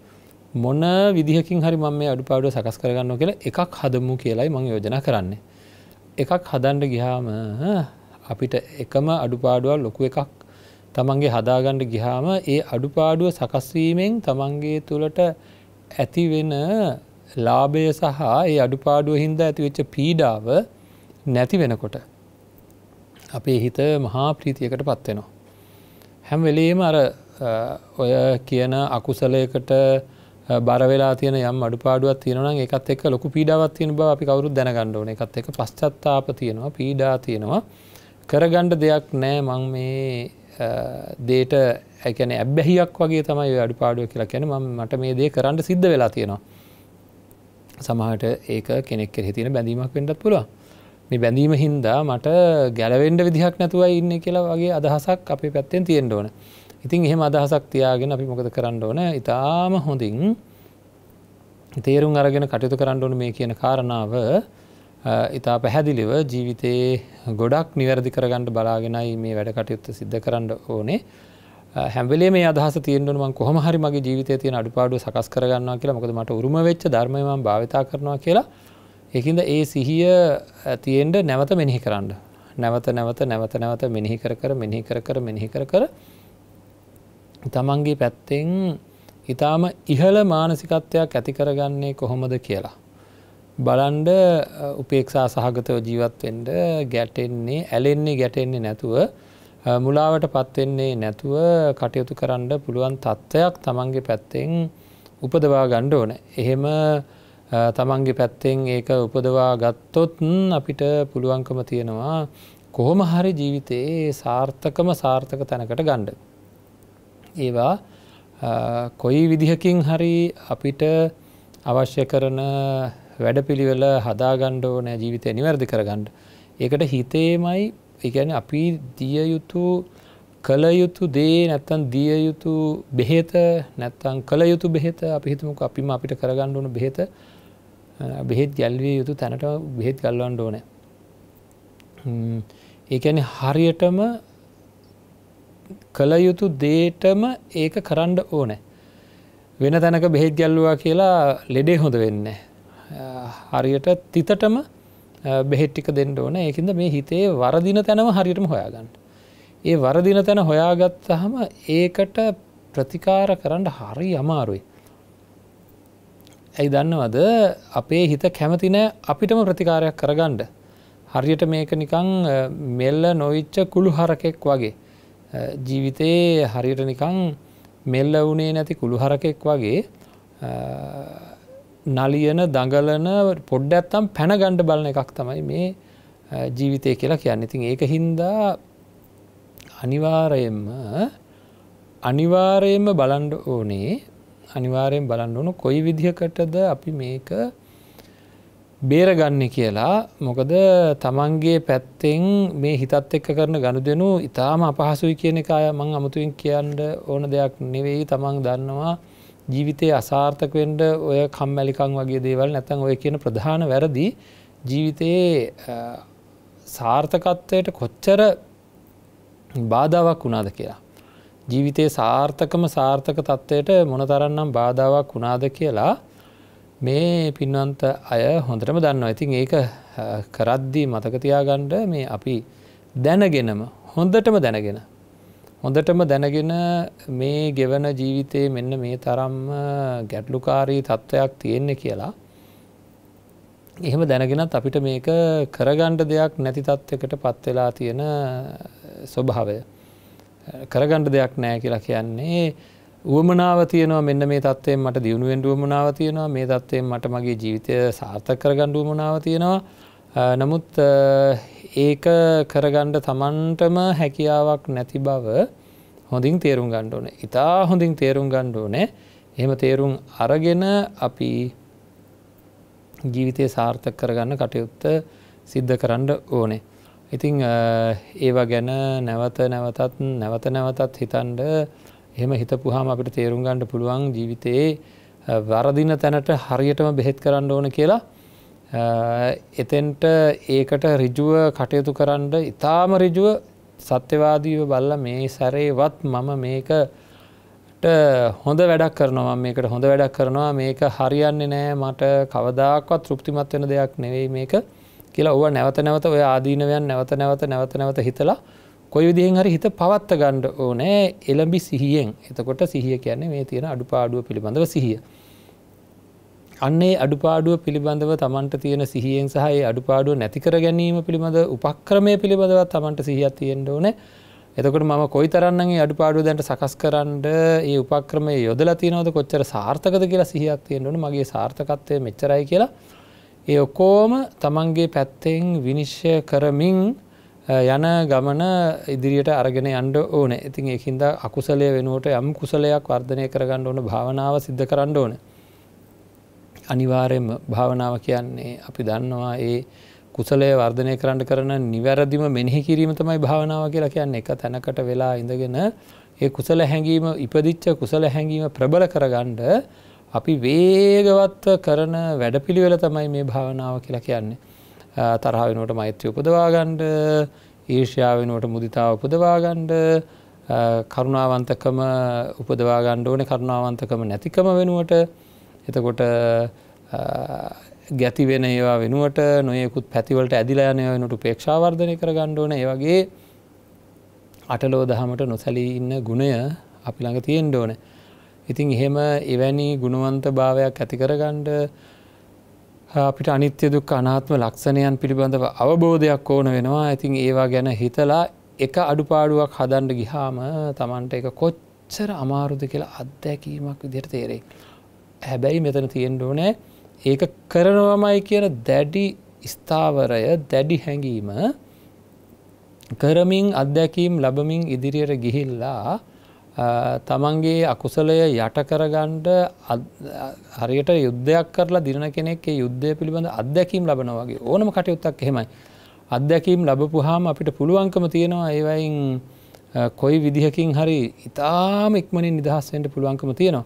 මොන විදිහකින් හරි මම මේ අඩුපාඩුව සකස් කරගන්න කියලා එකක් හදමු කියලයි මං යෝජනා කරන්නේ එකක් හදන්ඩ ගිහාම අපිට එකම අඩුපාඩුවල් ලොකු එකක් තමන්ගේ හදාගණ්ඩ ගිහාම ඒ අඩුපාඩුව සකස්වීමෙන් තමන්ගේ තුළට ඇතිවෙන ලාභය සහ ඒ අඩුපාඩුව හින්දා ඇතිවෙච්ච පීඩාව නැති වෙනකොට. අපේ හිත මහා ප්‍රීතියකට පත්වෙනවා. හැම් වෙලේම අර ඔය කියන අකුසලයකට බරවෙලා තියන යම් අඩුපාඩුවක් තියෙනනම් එකත් එක් ලොකු පීඩාවත් තියෙන බව අපි කවුරුත් දැනගන්න ඕන එකත් එක පශ්චත්තාප තියෙනවා පීඩා තියෙනවා කරගණ්ඩ දෙයක් නෑ මං මේ දේට ඇකැන ඇබැහියක් වගේ තමයි අඩුපාඩුව කියලා කැන ම මට මේ දේ කරන්න සිද්ධ වෙලා තියෙනවා සමහට ඒක කෙනෙක් හිතින බැඳීමක් වෙන්ටත් පුළුව මේ බැඳීම හින්දා මට ගැලවෙන්ඩ විදිහක් නැතුව ඉන්න කියලා වගේ අදහසක් අපේ පැත්තෙන් තියෙන්ඩ ඕන ඉතින් එහෙම අදහසක් තියාගෙන අපි මොකද කරන්න ඕන ඉතාම හොඳින් තේරුම් අරගෙන කටයුතු කරන්න ඕන මේ කියන කාරණාව ඉතා පැහැදිලිව ජීවිතයේ ගොඩක් නිවැරදි කරගන්නට බලාගෙනයි මේ වැඩ කටයුත්ත සිද්ධ කරන්න ඕනේ හැම්වලේ මේ අදහස තියෙන්නුවන් කොහොම හරි මගේ ජීවිතය තියෙන අඩුපාඩු සකස් කරගන්නවා කියලා මොකද මට උරුම වෙච්ච ධර්මයම භාවිතා කරනවා කියලා එකින්ද ඒ සිහිය තියෙන්ට නැවත මෙනිහි කරන්න නැවත නැවත නැවත නැවත මෙනිහි කර කර මෙනිහි කර කර මෙනිහි කර කර තමන්ගේ පැත්තෙන් ඉතාම ඉහළ මානසිකත්වයක් ඇති කරගන්නේ කොහොමද කියලා. බලන්ඩ උපේක්ෂා සහගතව ජීවත්වෙන්ට ගැටෙන්නේ ඇලෙන්නේ ගැටෙන්නේ නැතුව මුලාවට පත්වෙන්නේ නැතුව කටයුතු කරන්න පුළුවන් තත්ත්වයක් තමන්ගේ පැත්තෙන් උපදවා ගණ්ඩ ඕන. එහෙම තමන්ගේ පැත්තෙන් ඒක උපදවා ගත්තොත්න් අපිට පුළුවන්කම තියෙනවා කොහොම හරි ජීවිතයේ සාර්ථකම සාර්ථක තැනකට ගණ්ඩ. ඒවා කොයි විදිහකින් හරි අපිට අවශ්‍ය කරන වැඩපිළිවෙල හදාගණ්ඩෝ නෑ ජීවිතය නිවැරදි කරගණ්ඩ. ඒකට හිතේමයි එකන අපි දිය යුතු කළ යුතු දේ නැත්තන් දිය යුතු බෙහෙත නැත්තං කළ යුතු බෙහෙත අපි හිතමක අපිම අපිට කරගණ්ඩුවන බෙහෙත බෙහෙත් ගැල්විය යුතු තැනට බෙහෙත් ගල්වන්ඩ ඕනෑ. ඒකැන හරියටම කළ යුතු දේටම ඒක කරන්න ඕනෑ. වෙන තැනක බෙහෙත් ගැල්ලවා කියලා ලෙඩේ හොඳ වෙන්න. හරියට තිතටම බෙහෙට්ටික දෙන්න ඕන ඒකින්ද මේ හිතේ වරදින තැනම හරියටම හොයාගන්න. ඒ වරදින තැන හොයාගත්ත හම ඒකට ප්‍රතිකාර කරන්න හරි අමාරුයි. ඇයි දන්නවද අපේ හිත කැමතිනෑ අපිටම ප්‍රතිකාරයක් කරගණ්ඩ. හරියට මේක නිකං මෙල්ල නොවිච්ච කුළු හරකෙක් වගේ. ජීවිතයේ හරියට නිකං මෙල්ල වුණේ නැති කුළු හරකෙක් වගේ නලියන දඟලන පොඩ්ඩ ඇත්තම් පැනගණ්ඩ බලන එකක් තමයි මේ ජීවිතය කියලා කියන්න ඉතින් ඒක හින්දා අනිවාරයෙන්ම අනිවාරයෙන්ම බලන්ඩ ඕනේ අනිවාරයෙන් බලන්න ඕනු කොයි විදිහකටද අපි මේක බේරගන්න කියලා මොකද තමන්ගේ පැත්තෙන් මේ හිතත් එක්ක කරන ගණු දෙනු ඉතාම අපහසුයි කියන එකය මං අමුතුවෙන් කියන්න ඕන දෙයක් නෙවෙයි තමන් දන්නවා ජීවිතයේ අසාර්ථකවෙන්ඩ ඔය කම්මැලිකං වගේ දේවල් නැතන් ඔය කියන ප්‍රධාන වැරදි ජීවිතයේ සාර්ථකත්වයට කොච්චර බාධාවක් වුණාද කියලා. ජීවිතයේ සාර්ථකම සාර්ථක තත්ත්වයට මොනතරන්නම් බාධාවක් වුණාද කියලා මේ පින්වන්ත අය හොඳටම දන්නවා ඉතින් ඒක කරද්දී මතකතියාගණ්ඩ මේ අපි දැනගෙනම හොඳටම දැනගෙන. හොඳටම දැනගෙන මේ ගෙවන ජීවිතයේ මෙන්න මේ තරම් ගැටලුකාරී තත්ත්වයක් තියෙන්නේ කියලා. එහෙම දැනගෙනත් අපිට මේක කරගණ්ඩ දෙයක් නැති තත්ත්වකට පත්වෙලා තියෙන ස්වභාවය. කරගණ්ඩ දෙයක් නෑ කියලා කියන්නේ උවමනාව තියනවා මෙන්න මේ තත්වයෙන් මට දියුණුවෙන් ුවමනාව තියනවා මේ තත්වයෙන් මට මගේ ජීවිතය සාර්ථක කරගණ්ඩ උමනාව තියෙනවා නමුත් ඒක කරගණ්ඩ තමන්ටම හැකියාවක් නැති බව හොඳින් තේරුම් ගණ්ඩ ඕන ඉතා හොඳින් තේරුම් ගණ්ඩ ඕනේ එහෙම තේරුම් අරගෙන අපි ජීවිතය සාර්ථක කරගන්න කටයුත්ත සිද්ධ කරන්න ඕනේ. ඉතිං ඒවා ගැන නැවත නැවතත් නැවත නැවතත් හිතන්ඩ එහෙම හිතපුහම අපිට තේරුම් ගන්න පුළුවන් ජීවිතයේ වරදින තැනට හරියටම බෙහෙත් කරන්න ඕන කියලා එතෙන්ට ඒකට රිජුව කටයුතු කරන්න ඉතාම රිජුව සත්‍යවාදීව බල්ල මේ සැරේවත් මම මේක හොඳ වැඩක් කරනවා මේකට හොඳ වැඩක් කරනවා මේක හරියන්නේ නෑ මට කවදාක්වත් තෘප්තිමත් වෙන දෙයක් නෙවෙයි මේක කියලා ඔව නැවත නැවත ඔය ආදීනවයන් නැවත නැවත නැවත නැවත හිතලා කොයි විදිහෙන් හරි හිත පවත්ත ගණ්ඩ ඕනෑ එළඹි සිහියෙන් එතකොට සිහිය කියන්නේ මේ තියෙන අඩුපාඩුව පිළිබඳව සිහිය. අන්නේ අඩුපාඩුව පිළිබඳව තමන්ට තියෙන සිහියෙන් සහයි අඩුපාඩුව නැතිකර ගැනීම පිළිබඳ උපක්‍රමය පිළිබඳව තමන්ට සිහිය තියෙන්ට ඕනෑ එතකට මම කොයි තරන්නගේ අඩුපාඩු දැන්ට සකස් කරන්න ඒ උපක්‍රමය යොදලා තියනවද කොච්චර සාර්ථකද කියලා සිහියක් තියෙන්ටන මගේ සාර්ථකත්වය මෙච්චරයි කියලා ඒ ඔක්කෝම තමන්ගේ පැත්තෙන් විනිශ්්‍ය කරමින් යන ගමන ඉදිරියට අරගෙන අන්ඩ ඕන ඉතින් එහින්ද අකුසලය වෙනුවට යම් කුසලයක් වර්ධනය කරගන්න ඕන භාවනාව සිද්ධ කරන්න ඕන. අනිවාරයෙන් භාවනාව කියන්නේ අපි දන්නවා ඒ කුසලය වර්ධනය කරන්න කරන නිවැරදිම මෙනෙහි කිරීම තමයි භාවනාව කියලා කියන්නේ එක තැනකට වෙලා ඉඳගෙන ඒ කුසල හැඟීම ඉපදිච්ච කුසල හැඟීම ප්‍රබල කරගණ්ඩ අපි වේගවත්ව කරන වැඩපිළිවෙල තමයි මේ භාවනාව කියලා කියන්නේ. තරහ වෙනුවට මෛත්‍රය උපදවාගණ්ඩ ඊර්ෂ්‍යාව වෙනුවට මුදිතාව උපදවාගණ්ඩ කරුණාවන්තකම උපදවාගණ්ඩ ඕන කරුණාවන්තකම නැතිකම වෙනුවට එතකොට ගැති වෙන ඒවා වෙනුවට නොයෙකුත් පැතිවලට ඇදිලායනය වෙනට පේක්ෂාවර්ධනය කර ගණ්ඩෝන ඒවගේ අටලෝ දහමට නොසැලී ඉන්න ගුණය අපි ළඟ තියෙන් ඕන. ඉතින් එහෙම එවැනි ගුණුවන්ත භාවයක් ඇතිකරගණ්ඩ අපිට අනිත්‍ය දුක් අනාත්ම ලක්ෂණයන් පිළිබඳව අවබෝධයක් ඕන වෙනවා ඇතින් ඒවා ගැන හිතලා එක අඩුපාඩුවක් හදන්ඩ ගිහාම තමන්ට එක කොච්චර අමාරුද කියලා අත්දැකීමක් විදිර තේරෙයි. හැබැයි මෙතන තියෙන්ඩ ඕනෑ ඒක කරනවමයි කියන දැඩි ස්ථාවරය දැඩි හැඟීම කරමින් අත්දැකීම් ලබමින් ඉදිරියට ගිහිල්ලා තමන්ගේ අකුසලය යටකරගණ්ඩ හරියට යුද්ධයක් කරලා දින කෙනෙක්ේ යුද්ධය පිළිබඳ අධ්‍යැකීම් ලබන වගේ ඕනම කටයුත්තක් එහෙමයි අධ්‍යැකීම් ලබපු හාම අපිට පුළුවන්කම තියෙනවා ඒවයින් කොයි විදිහකින් හරි ඉතාම ඉක්මනින් නිදහස්සෙන්ට පුළුවන්කම තියෙනවා.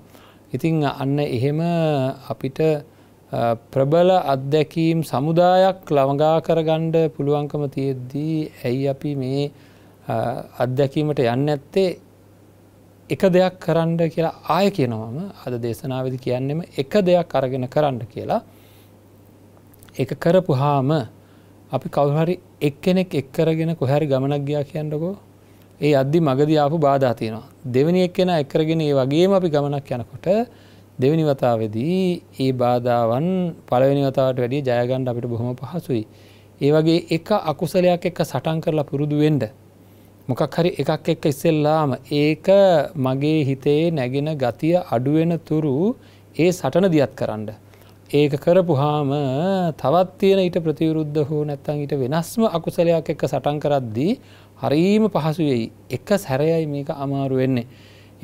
ඉතිං අන්න එහෙම අපිට ප්‍රබල අත්දැකීම් සමුදායක් ලවඟා කරගණ්ඩ පුළුවන්කම තියෙද්දී ඇයි අපි මේ අත්දැකීමට යන්න ඇත්තේ එක දෙයක් කරන්න කියලා ආය කියනවම අද දේශනාවදි කියන්නෙම එක දෙයක් අරගෙන කරන්න කියලා එක කරපු හාම අපි කවුහරි එක්කෙනෙක් එක් කරගෙන කොහැරි ගමනක් ගියා කියන්නකෝ ඒ අද්දි මගදී ආපු බාධා තියෙනවා දෙවැනි එක්කෙන එක්කරගෙන ඒ වගේම අපි ගමනක් යනකොට දෙවැනි වතාවේදී ඒ බාධාවන් පළවෙනි වතාවට වැඩිය ජයගන්න අපිට බොහොම පහසුයි ඒ වගේ එක අකුසලයක් එක්ක සටන් කරලා පුරුදු වෙන්න මොකක් හරි එකක් එක්ක ඉස්සෙල්ලාම ඒක මගේ හිතේ නැගෙන ගතිය අඩුවෙන තුරු ඒ සටන දියත් කරන්න. ඒක කරපු හාම තවත් තියෙන ඊට ප්‍රතිවරුද්ධ හෝ නැත්තන් ඊට වෙනස්ම අකුසලයක් එක්ක සටන් කරද්දී හරීම පහසුවෙයි එක සැරයයි මේක අමාරු වෙන්නේ.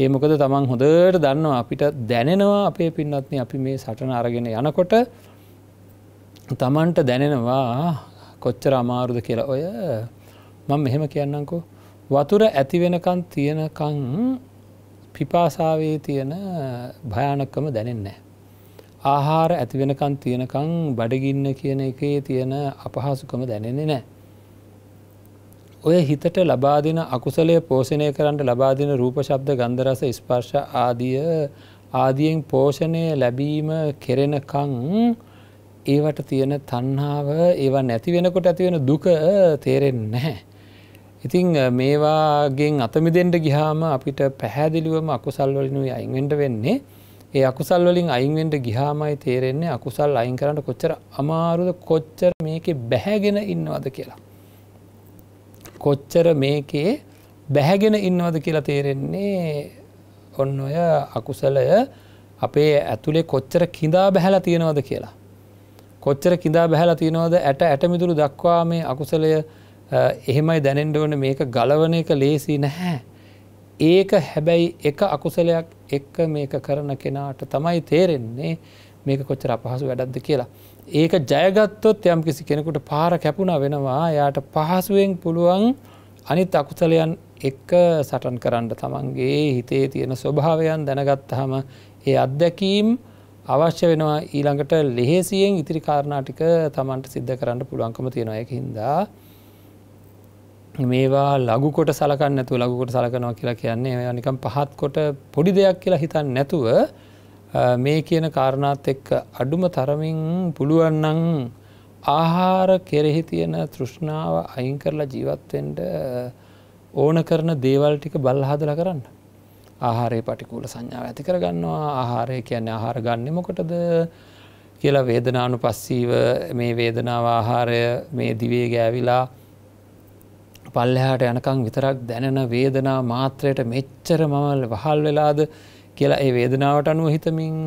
ඒ මොකද තමන් හොඳට දන්නවා අපිට දැනෙනවා අපේ පින්නත්න අපි මේ සටන අරගෙන යනකොට තමන්ට දැනෙනවා කොච්චර අමාරුද කියලා ඔය මං මෙහෙම කියන්නකෝ වතුර ඇති වෙනකන් තියෙනකං පිපාසාවේ තියෙන භයානකම දැනෙන්නේ. ආහාර ඇති වෙනකන් තියෙනකං බඩගින්න කියන එකේ තියෙන අපහසුකම දැනෙන්නේ නෑ. ඔය හිතට ලබාදින අකුසලය පෝෂණය කරන්නට ලබාදින රූප ශබ්ද ගන්දරස ස්පර්ශ ආදිය ආදියෙන් පෝෂණය ලැබීම කෙරෙනකං ඒවට තියෙන තන්හාාව ඒවා නැති වෙනකොට ඇතිවෙන දුක තේරෙන්නේ නැහැ. ඉතිං මේවාගෙන් අතමිදෙන්ට ගිහාම අපිට පැහැදිලිවම අකුසල්වලිනුයි අයින්වෙන්ට වෙන්නේ ඒ අකුසල් වලින් අයින්වෙන්ට ගිහාමයි තේරෙන්නේ අකුසල් අයින් කරන්නට කොච්චර අමාරුද කොච්චර මේකේ බැහැගෙන ඉන්නවද කියලා. කොච්චර මේකේ බැහැගෙන ඉන්නවද කියලා තේරෙන්නේ ඔන්න ඔය අකුසලය අපේ ඇතුළේ කොච්චර කිඳා බැහැලා තියෙනවද කියලා. කොච්චර කිඳා බැහැලා තියෙනවද ඇට ඇටමිදුරු දක්වා මේ අකුසලය එහෙමයි දැනෙන්ට ඕන මේක ගලවන එක ලේසි නැහැ. ඒක හැබැයි එක අකුසලයක් එක්ක මේක කරන කෙනාට තමයි තේරෙන්නේ මේක කොච්චර අපහසු වැඩක්ද කියලා. ඒක ජයගත්තොත් යම් කිසි කෙනෙකුට පාර කැපුණ වෙනවා යායට පහසුවෙන් පුළුවන් අනිත් අකුසලයන් එක්ක සටන් කරන්න තමන්ගේ හිතේ තියෙන ස්වභාවයන් දැනගත්තහම ඒ අත්දැකීම් අවශ්‍ය වෙනවා ඊළඟට ලෙහෙසියෙන් ඉතිරිකාරණාටික තමන්ට සිද්ධ කරන්න පුළුවන්කම තියෙනවා එක හින්දා. මේවා ලගුකොට සලකන්න නැතු ලගුකොට සලකනවා කියලා කියන්නේ නිකම් පහත් කොට පොඩි දෙයක් කියලා හිතන් නැතුව මේ කියන කාරණාත් එක්ක අඩුම තරමින් පුළුවන්නන් ආහාර කෙරෙහි තියෙන තෘෂ්ණාව අයින් කරලා ජීවත්වෙන්ට ඕන කරන දේවල් ටික බල්හදල කරන්න. ආහාරයේ පටිකූල සංඥාව ඇති කරගන්නවා ආහාරය කියන්නේ ආහාර ගන්නෙමකොටද කියලා වේදනානු පස්සීව මේ වේදනාව ආහාරය මේ දිවේ ගෑවිලා පල්ලෙහාට යනකං විතරක් දැනෙන වේදනා මාත්‍රයට මෙච්චර මම වහල් වෙලාද කියලා ඒ වේදනාවට අනුව හිතමින්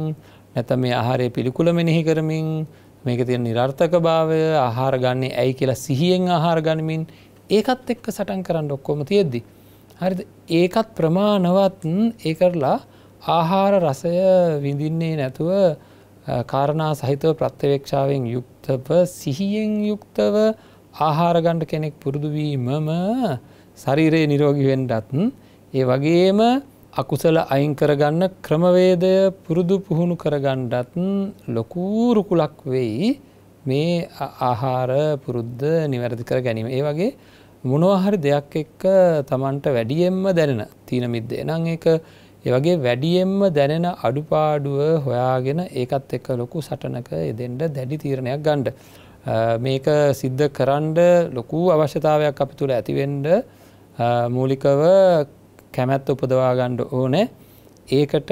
නැත මේ ආහාරය පිළිකුල මෙනෙහි කරමින් මේක තියෙන නිරර්ථක භාවය ආහාර ගන්නේ ඇයි කියලා සිහියෙන් ආහාර ගනිමින් ඒකත් එක්ක සටන් කරන්න ඔක්කොම තියෙද්දි. හරිද ඒකත් ප්‍රමාණවත් ඒ කරලා ආහාර රසය විඳින්නේ නැතුව කාරණා සහිතව ප්‍රත්්‍යවේක්ෂාවෙන් යුක්තව සිහියෙන් යුක්තව ආහාරගණ්ඩ කෙනෙක් පුරුදුවීමම ශරීරයේ නිරෝගිවෙන්ඩත් ඒ වගේම අකුසල අයිංකරගන්න ක්‍රමවේදය පුරුදු පුහුණු කරගණ්ඩත් ලොකූරුකුලක් වෙයි මේ ආහාර පුරුද්ධ නිවැරදි කර ගැනීම ඒ වගේ මොනවහරි දෙයක් එක්ක තමන්ට වැඩියෙන්ම දැනෙන තිීන මිද්දේ නං එක ඒවගේ වැඩියෙන්ම දැනෙන අඩුපාඩුව හොයාගෙන ඒකත් එක්ක ලොකු සටනක එදෙන්ට දැඩි තීරණයක් ගණ්ඩ මේක සිද්ධ කරන්ඩ ලොකු අවශ්‍යතාවයක් අපි තුළ ඇතිවෙන්ඩ මූලිකව කැමැත් උපදවාගණ්ඩ ඕනේ ඒකට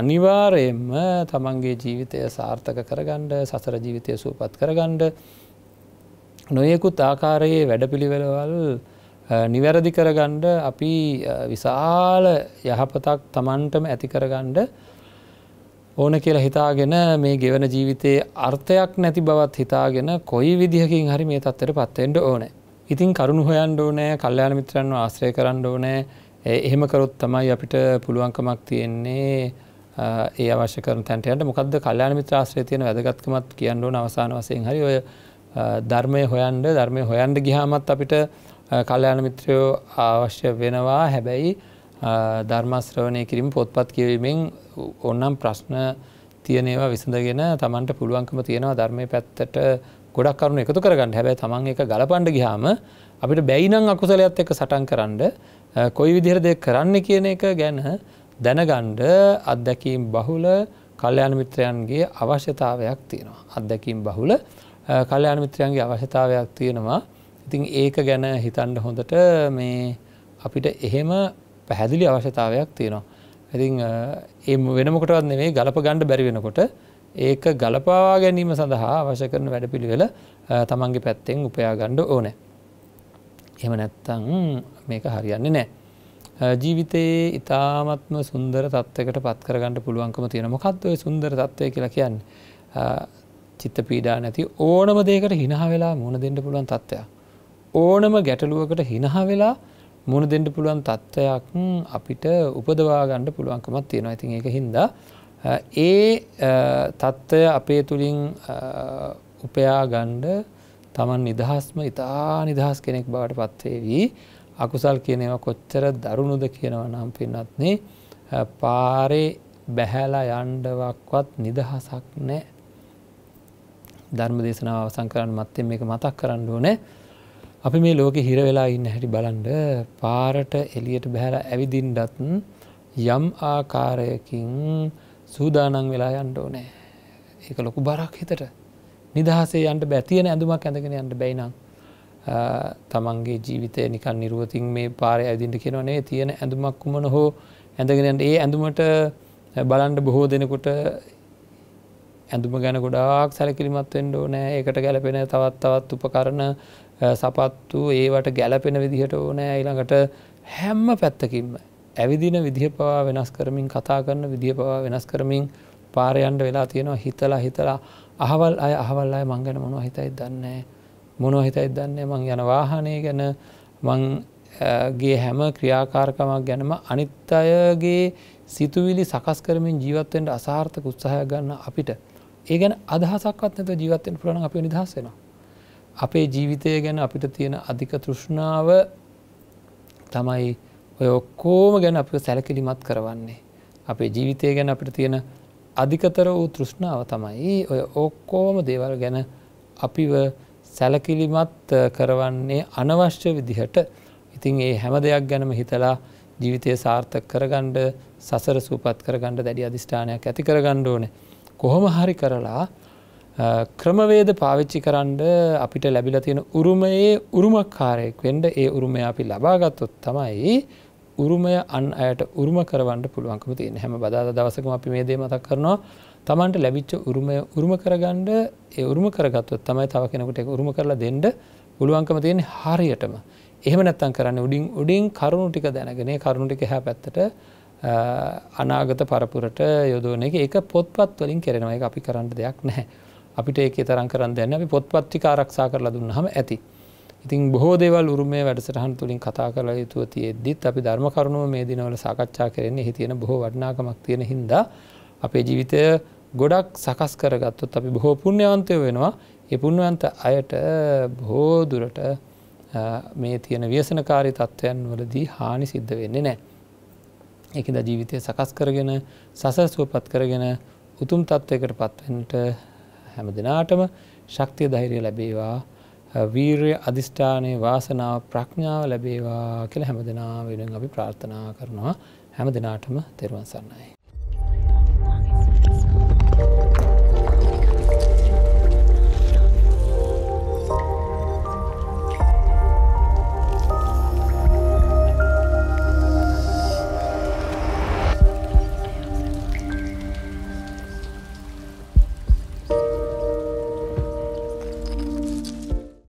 අනිවාරයෙන්ම තමන්ගේ ජීවිතය සාර්ථක කරගණ්ඩ සසර ජීවිතය සූපත් කරගණ්ඩ නොයෙකුත් ආකාරයේ වැඩපිළිවෙලවල් නිවැරදි කරගණ්ඩ අපි විශාල යහපතක් තමන්ටම ඇති කරගණ්ඩ ඕන කියලා හිතාගෙන මේ ගෙවන ජීවිතයේ අර්ථයක් නැති බවත් හිතාගෙන කොයි විදිහකින් හරි මේ තත්ත්වයට පත්වෙන්ට ඕන. ඉතින් කරුණු හොයන් ඕනෑ කල්්‍යයාන මිත්‍රන්ව ආශ්‍රය කරන්න ඕනෑ එහෙම කරොත් තමයි අපිට පුළුවන්කමක් තියෙන්නේ ඒ අවශ්‍ය කර තැන්ටයන්ට මොකද කල්්‍යයාන මිත්‍රාශ්‍රය තියෙන වැදගත්කමත් කියන්න ඕන අවසාන වසයෙන් හරි ඔය ධර්මය හොයන්ඩ ධර්මය හොයන්ඩ ගිහාමත් අපිට කල්්‍යයාන මිත්‍රයෝ අවශ්‍ය වෙනවා හැබැයි ධර්මශ්‍රවණය කිරීම පොත්පත් කියවීමෙන් ඔන්නම් ප්‍රශ්න තියනවා විසඳගෙන තමන්ට පුළුවන්කම තියෙනවා ධර්මය පැත්තට ගොඩක් කරුණු එකතු කරගන්න හැබැයි තමන් එක ගලපන්ඩ ගිහාම අපිට බැයිනං අකුසලයත් එක සටන් කරන්න කොයි විදිහරද කරන්න කියන එක ගැන දැනගණ්ඩ අත්දැකීම් බහුල කල්්‍යයාන මිත්‍රයන්ගේ අවශ්‍යතාවයක් තියෙනවා. අත්දැකීම් බහුල කල්්‍යයාන මිත්‍රයන්ගේ අවශ්‍යතාවයක් තියෙනවා. ඉතින් ඒක ගැන හිතන්ඩ හොඳට මේ අපිට එහෙම පැහැදිලි අවශ්‍යතාවයක් තියෙනවා. ඇතින් ඒ වෙනමකටවත් නෙවේ ගලප ගණ්ඩ බැරි වෙනකොට ඒක ගලපවා ගැනීම සඳහා අවශ්‍ය කරන වැඩපිළිවෙල තමන්ගේ පැත්තෙන් උපයා ගණ්ඩ ඕනෑ. එහෙම නැත්තං මේක හරියන්නේ නෑ. ජීවිතයේ ඉතාමත්ම සුන්දර තත්වකට පත්කරගන්නට පුළුවන්කම තියෙන මොකක්දව සුන්දර තත්වය කියලා කියන්න චිත්ත පීඩා නැති ඕනම දෙකට හිනා වෙලා මුණ දෙන්න පුළුවන් තත්ත්වයක්. ඕනම ගැටලුවකට හිනහ වෙලා මුණ දෙන්න පුළුවන් තත්ත්වයක් අපිට උපදවාගණ්ඩ පුළුවන්කමත් තියෙනවා ඇතින් එක හින්දා. ඒ තත්ත්වය අපේ තුළින් උපයාගණ්ඩ තමන් නිදහස්ම ඉතා නිදහස් කෙනෙක් බවට පත්වේවී අකුසල් කියනව කොච්චර දරුණුද කියනව නම් පින්නත්නේ පාරේ බැහැලා යන්ඩවක්වත් නිදහසක් නෑ ධර්ම දේශනාව අවසංකරන්න මත්තෙන් මේ මතක් කරන්න ඕනෑ අපි මේ ලෝකෙ හිර වෙලා ඉන්න හැටි බලන්ඩ පාරට එලියට බැහැර ඇවිදින්ඩත් යම් ආකාරයකින් සූදානං වෙලා යන්ඩ ඕනෑ. ඒක ලොකු බරක් හිතට නිදහසේ යන්ට බැතියන ඇඳුමක් ඇඳගෙන යන්ට බැයිනම් තමන්ගේ ජීවිතය නිකන් නිරුවතින් මේ පාරය ඇදින්ට කෙනවනේ තියෙන ඇඳුමක් කුමන හෝ ඇඳගෙනට ඒ ඇඳුමට බලන්ඩ බොහෝ දෙනකොට ඇඳුම ගැන ගොඩාක් සැලකිලිමත් වෙන්ඩ ඕනෑ ඒකට ගැලපෙන තවත් තවත් උපකරණ සපත්තු ඒවට ගැලපෙන විදිහට ඕනෑ ඊළඟට හැම්ම පැත්තකින්ම ඇවිදින විදිහ පවා වෙනස් කරමින් කතා කරන විදිහ පවා වෙනස් කරමින් පාරයන්ට වෙලා තියෙනවා හිතලා හිතලා අහවල් අය අහවල් අය මං ගැන මොනව හිතයි දන්නේ මොනව හිතයි දන්නේ මං යන වාහනය ගැන මං ගේ හැම ක්‍රියාකාරකමක් ගැනම අනිත් අයගේ සිතුවිලි සකස් කරමින් ජීවත්වෙන්ට අසාර්ථක උත්සාහය ගන්න අපිට ඒ ගැන අදහසක්වත් නැත ජීවත්තෙන් පුරන අපි නිදහස්සෙනවා අපේ ජීවිතය ගැන අපිට තියෙන අධික තෘෂ්ණාව තමයි ඔය ඔක්කෝම ගැන අප සැලකිලිමත් කරවන්නේ. අපේ ජීවිතය ගැන අපිට තියෙන අධිකතර වූ තෘෂ්ණාව තමයි ඔය ඔක්කෝම දේවල් ගැන අපිව සැලකිලිමත් කරවන්නේ අනවශ්‍ය විදිහට ඉතින් ඒ හැම දෙයක් ගැනම හිතලා ජීවිතය සාර්ථක කරගණ්ඩ සසර සූපත් කරගණ්ඩ දැඩි අධිෂ්ඨානයක් ඇති කරගණ්ඩ ඕන. කොහොම හරි කරලා ක්‍රමවේද පාවිච්චි කරන්න අපිට ලැබිල තියෙන උරුමයේ උරුමක්කාරයෙක් වෙන්ඩ ඒ උරුමය අපි ලබාගත්තොත් තමයි උරුමය අන් අයට උරුම කරවන්න පුළුවන්කම තියෙන හැම බදාද දවසකම අපි මේ දේ මතක් කරනවා තමන්ට ලැබිච්ච උරුමය උරුම කරගණ්ඩ ඒ උරුම කරගත්වත් තමයි තව කෙනකුට එක උරුම කරලා දෙන්ඩ පුළුවන්කම තියෙන හරියටම එහෙම නැත්තන් කරන්න උඩින් උඩින් කරුණු ටික දැනගෙන කරුණු ටික හැ පැත්තට අනාගත පරපුරට යොදන එක එක පොත්පත් වලින් කරෙනවා එක අපි කරන්න දෙයක් නැහැ. අපිට ඒකේ තරම් කරන්න දැන අපි පොත්පත් ටික ආරක්ෂා කරලා දුන්නාම ඇති. ඉතින් බොහෝ දේවල් උරුමයේ වැඩසටහන් තුලින් කතා කළ යුතුව තියෙද්දිත් අපි ධර්ම කරුණුව මේ දිනවල සාකච්ඡා කරන්නේ එහි තියෙන බොහෝ වටිනාකමක් තියෙන හින්දා අපේ ජීවිතය ගොඩක් සකස් කරගත්තොත් අපි බොහෝ පුණ්‍යවන්තයෝ වෙනවා. ඒ පුණ්‍යවන්ත අයට බොහෝ දුරට මේ තියෙන ව්‍යසනකාරී තත්ත්වයන් වලදී හානි සිද්ධ වෙන්නේ නැහැ. ඒකද ජීවිතය සකස් කරගෙන සසර සුවපත් කරගෙන උතුම් තත්ත්වයකට පත්වෙන්නට හැම දෙනාටම ශක්තිය ධෛරය ලැබේවා වීරය අධිෂ්ඨානය වාසනාව ප්‍රඥාව ලැබේවා කියල හැම දෙනා වෙන අපි ප්‍රාර්ථනා කරනවා හැම දෙනාටම තෙරුවන් සන්නයි.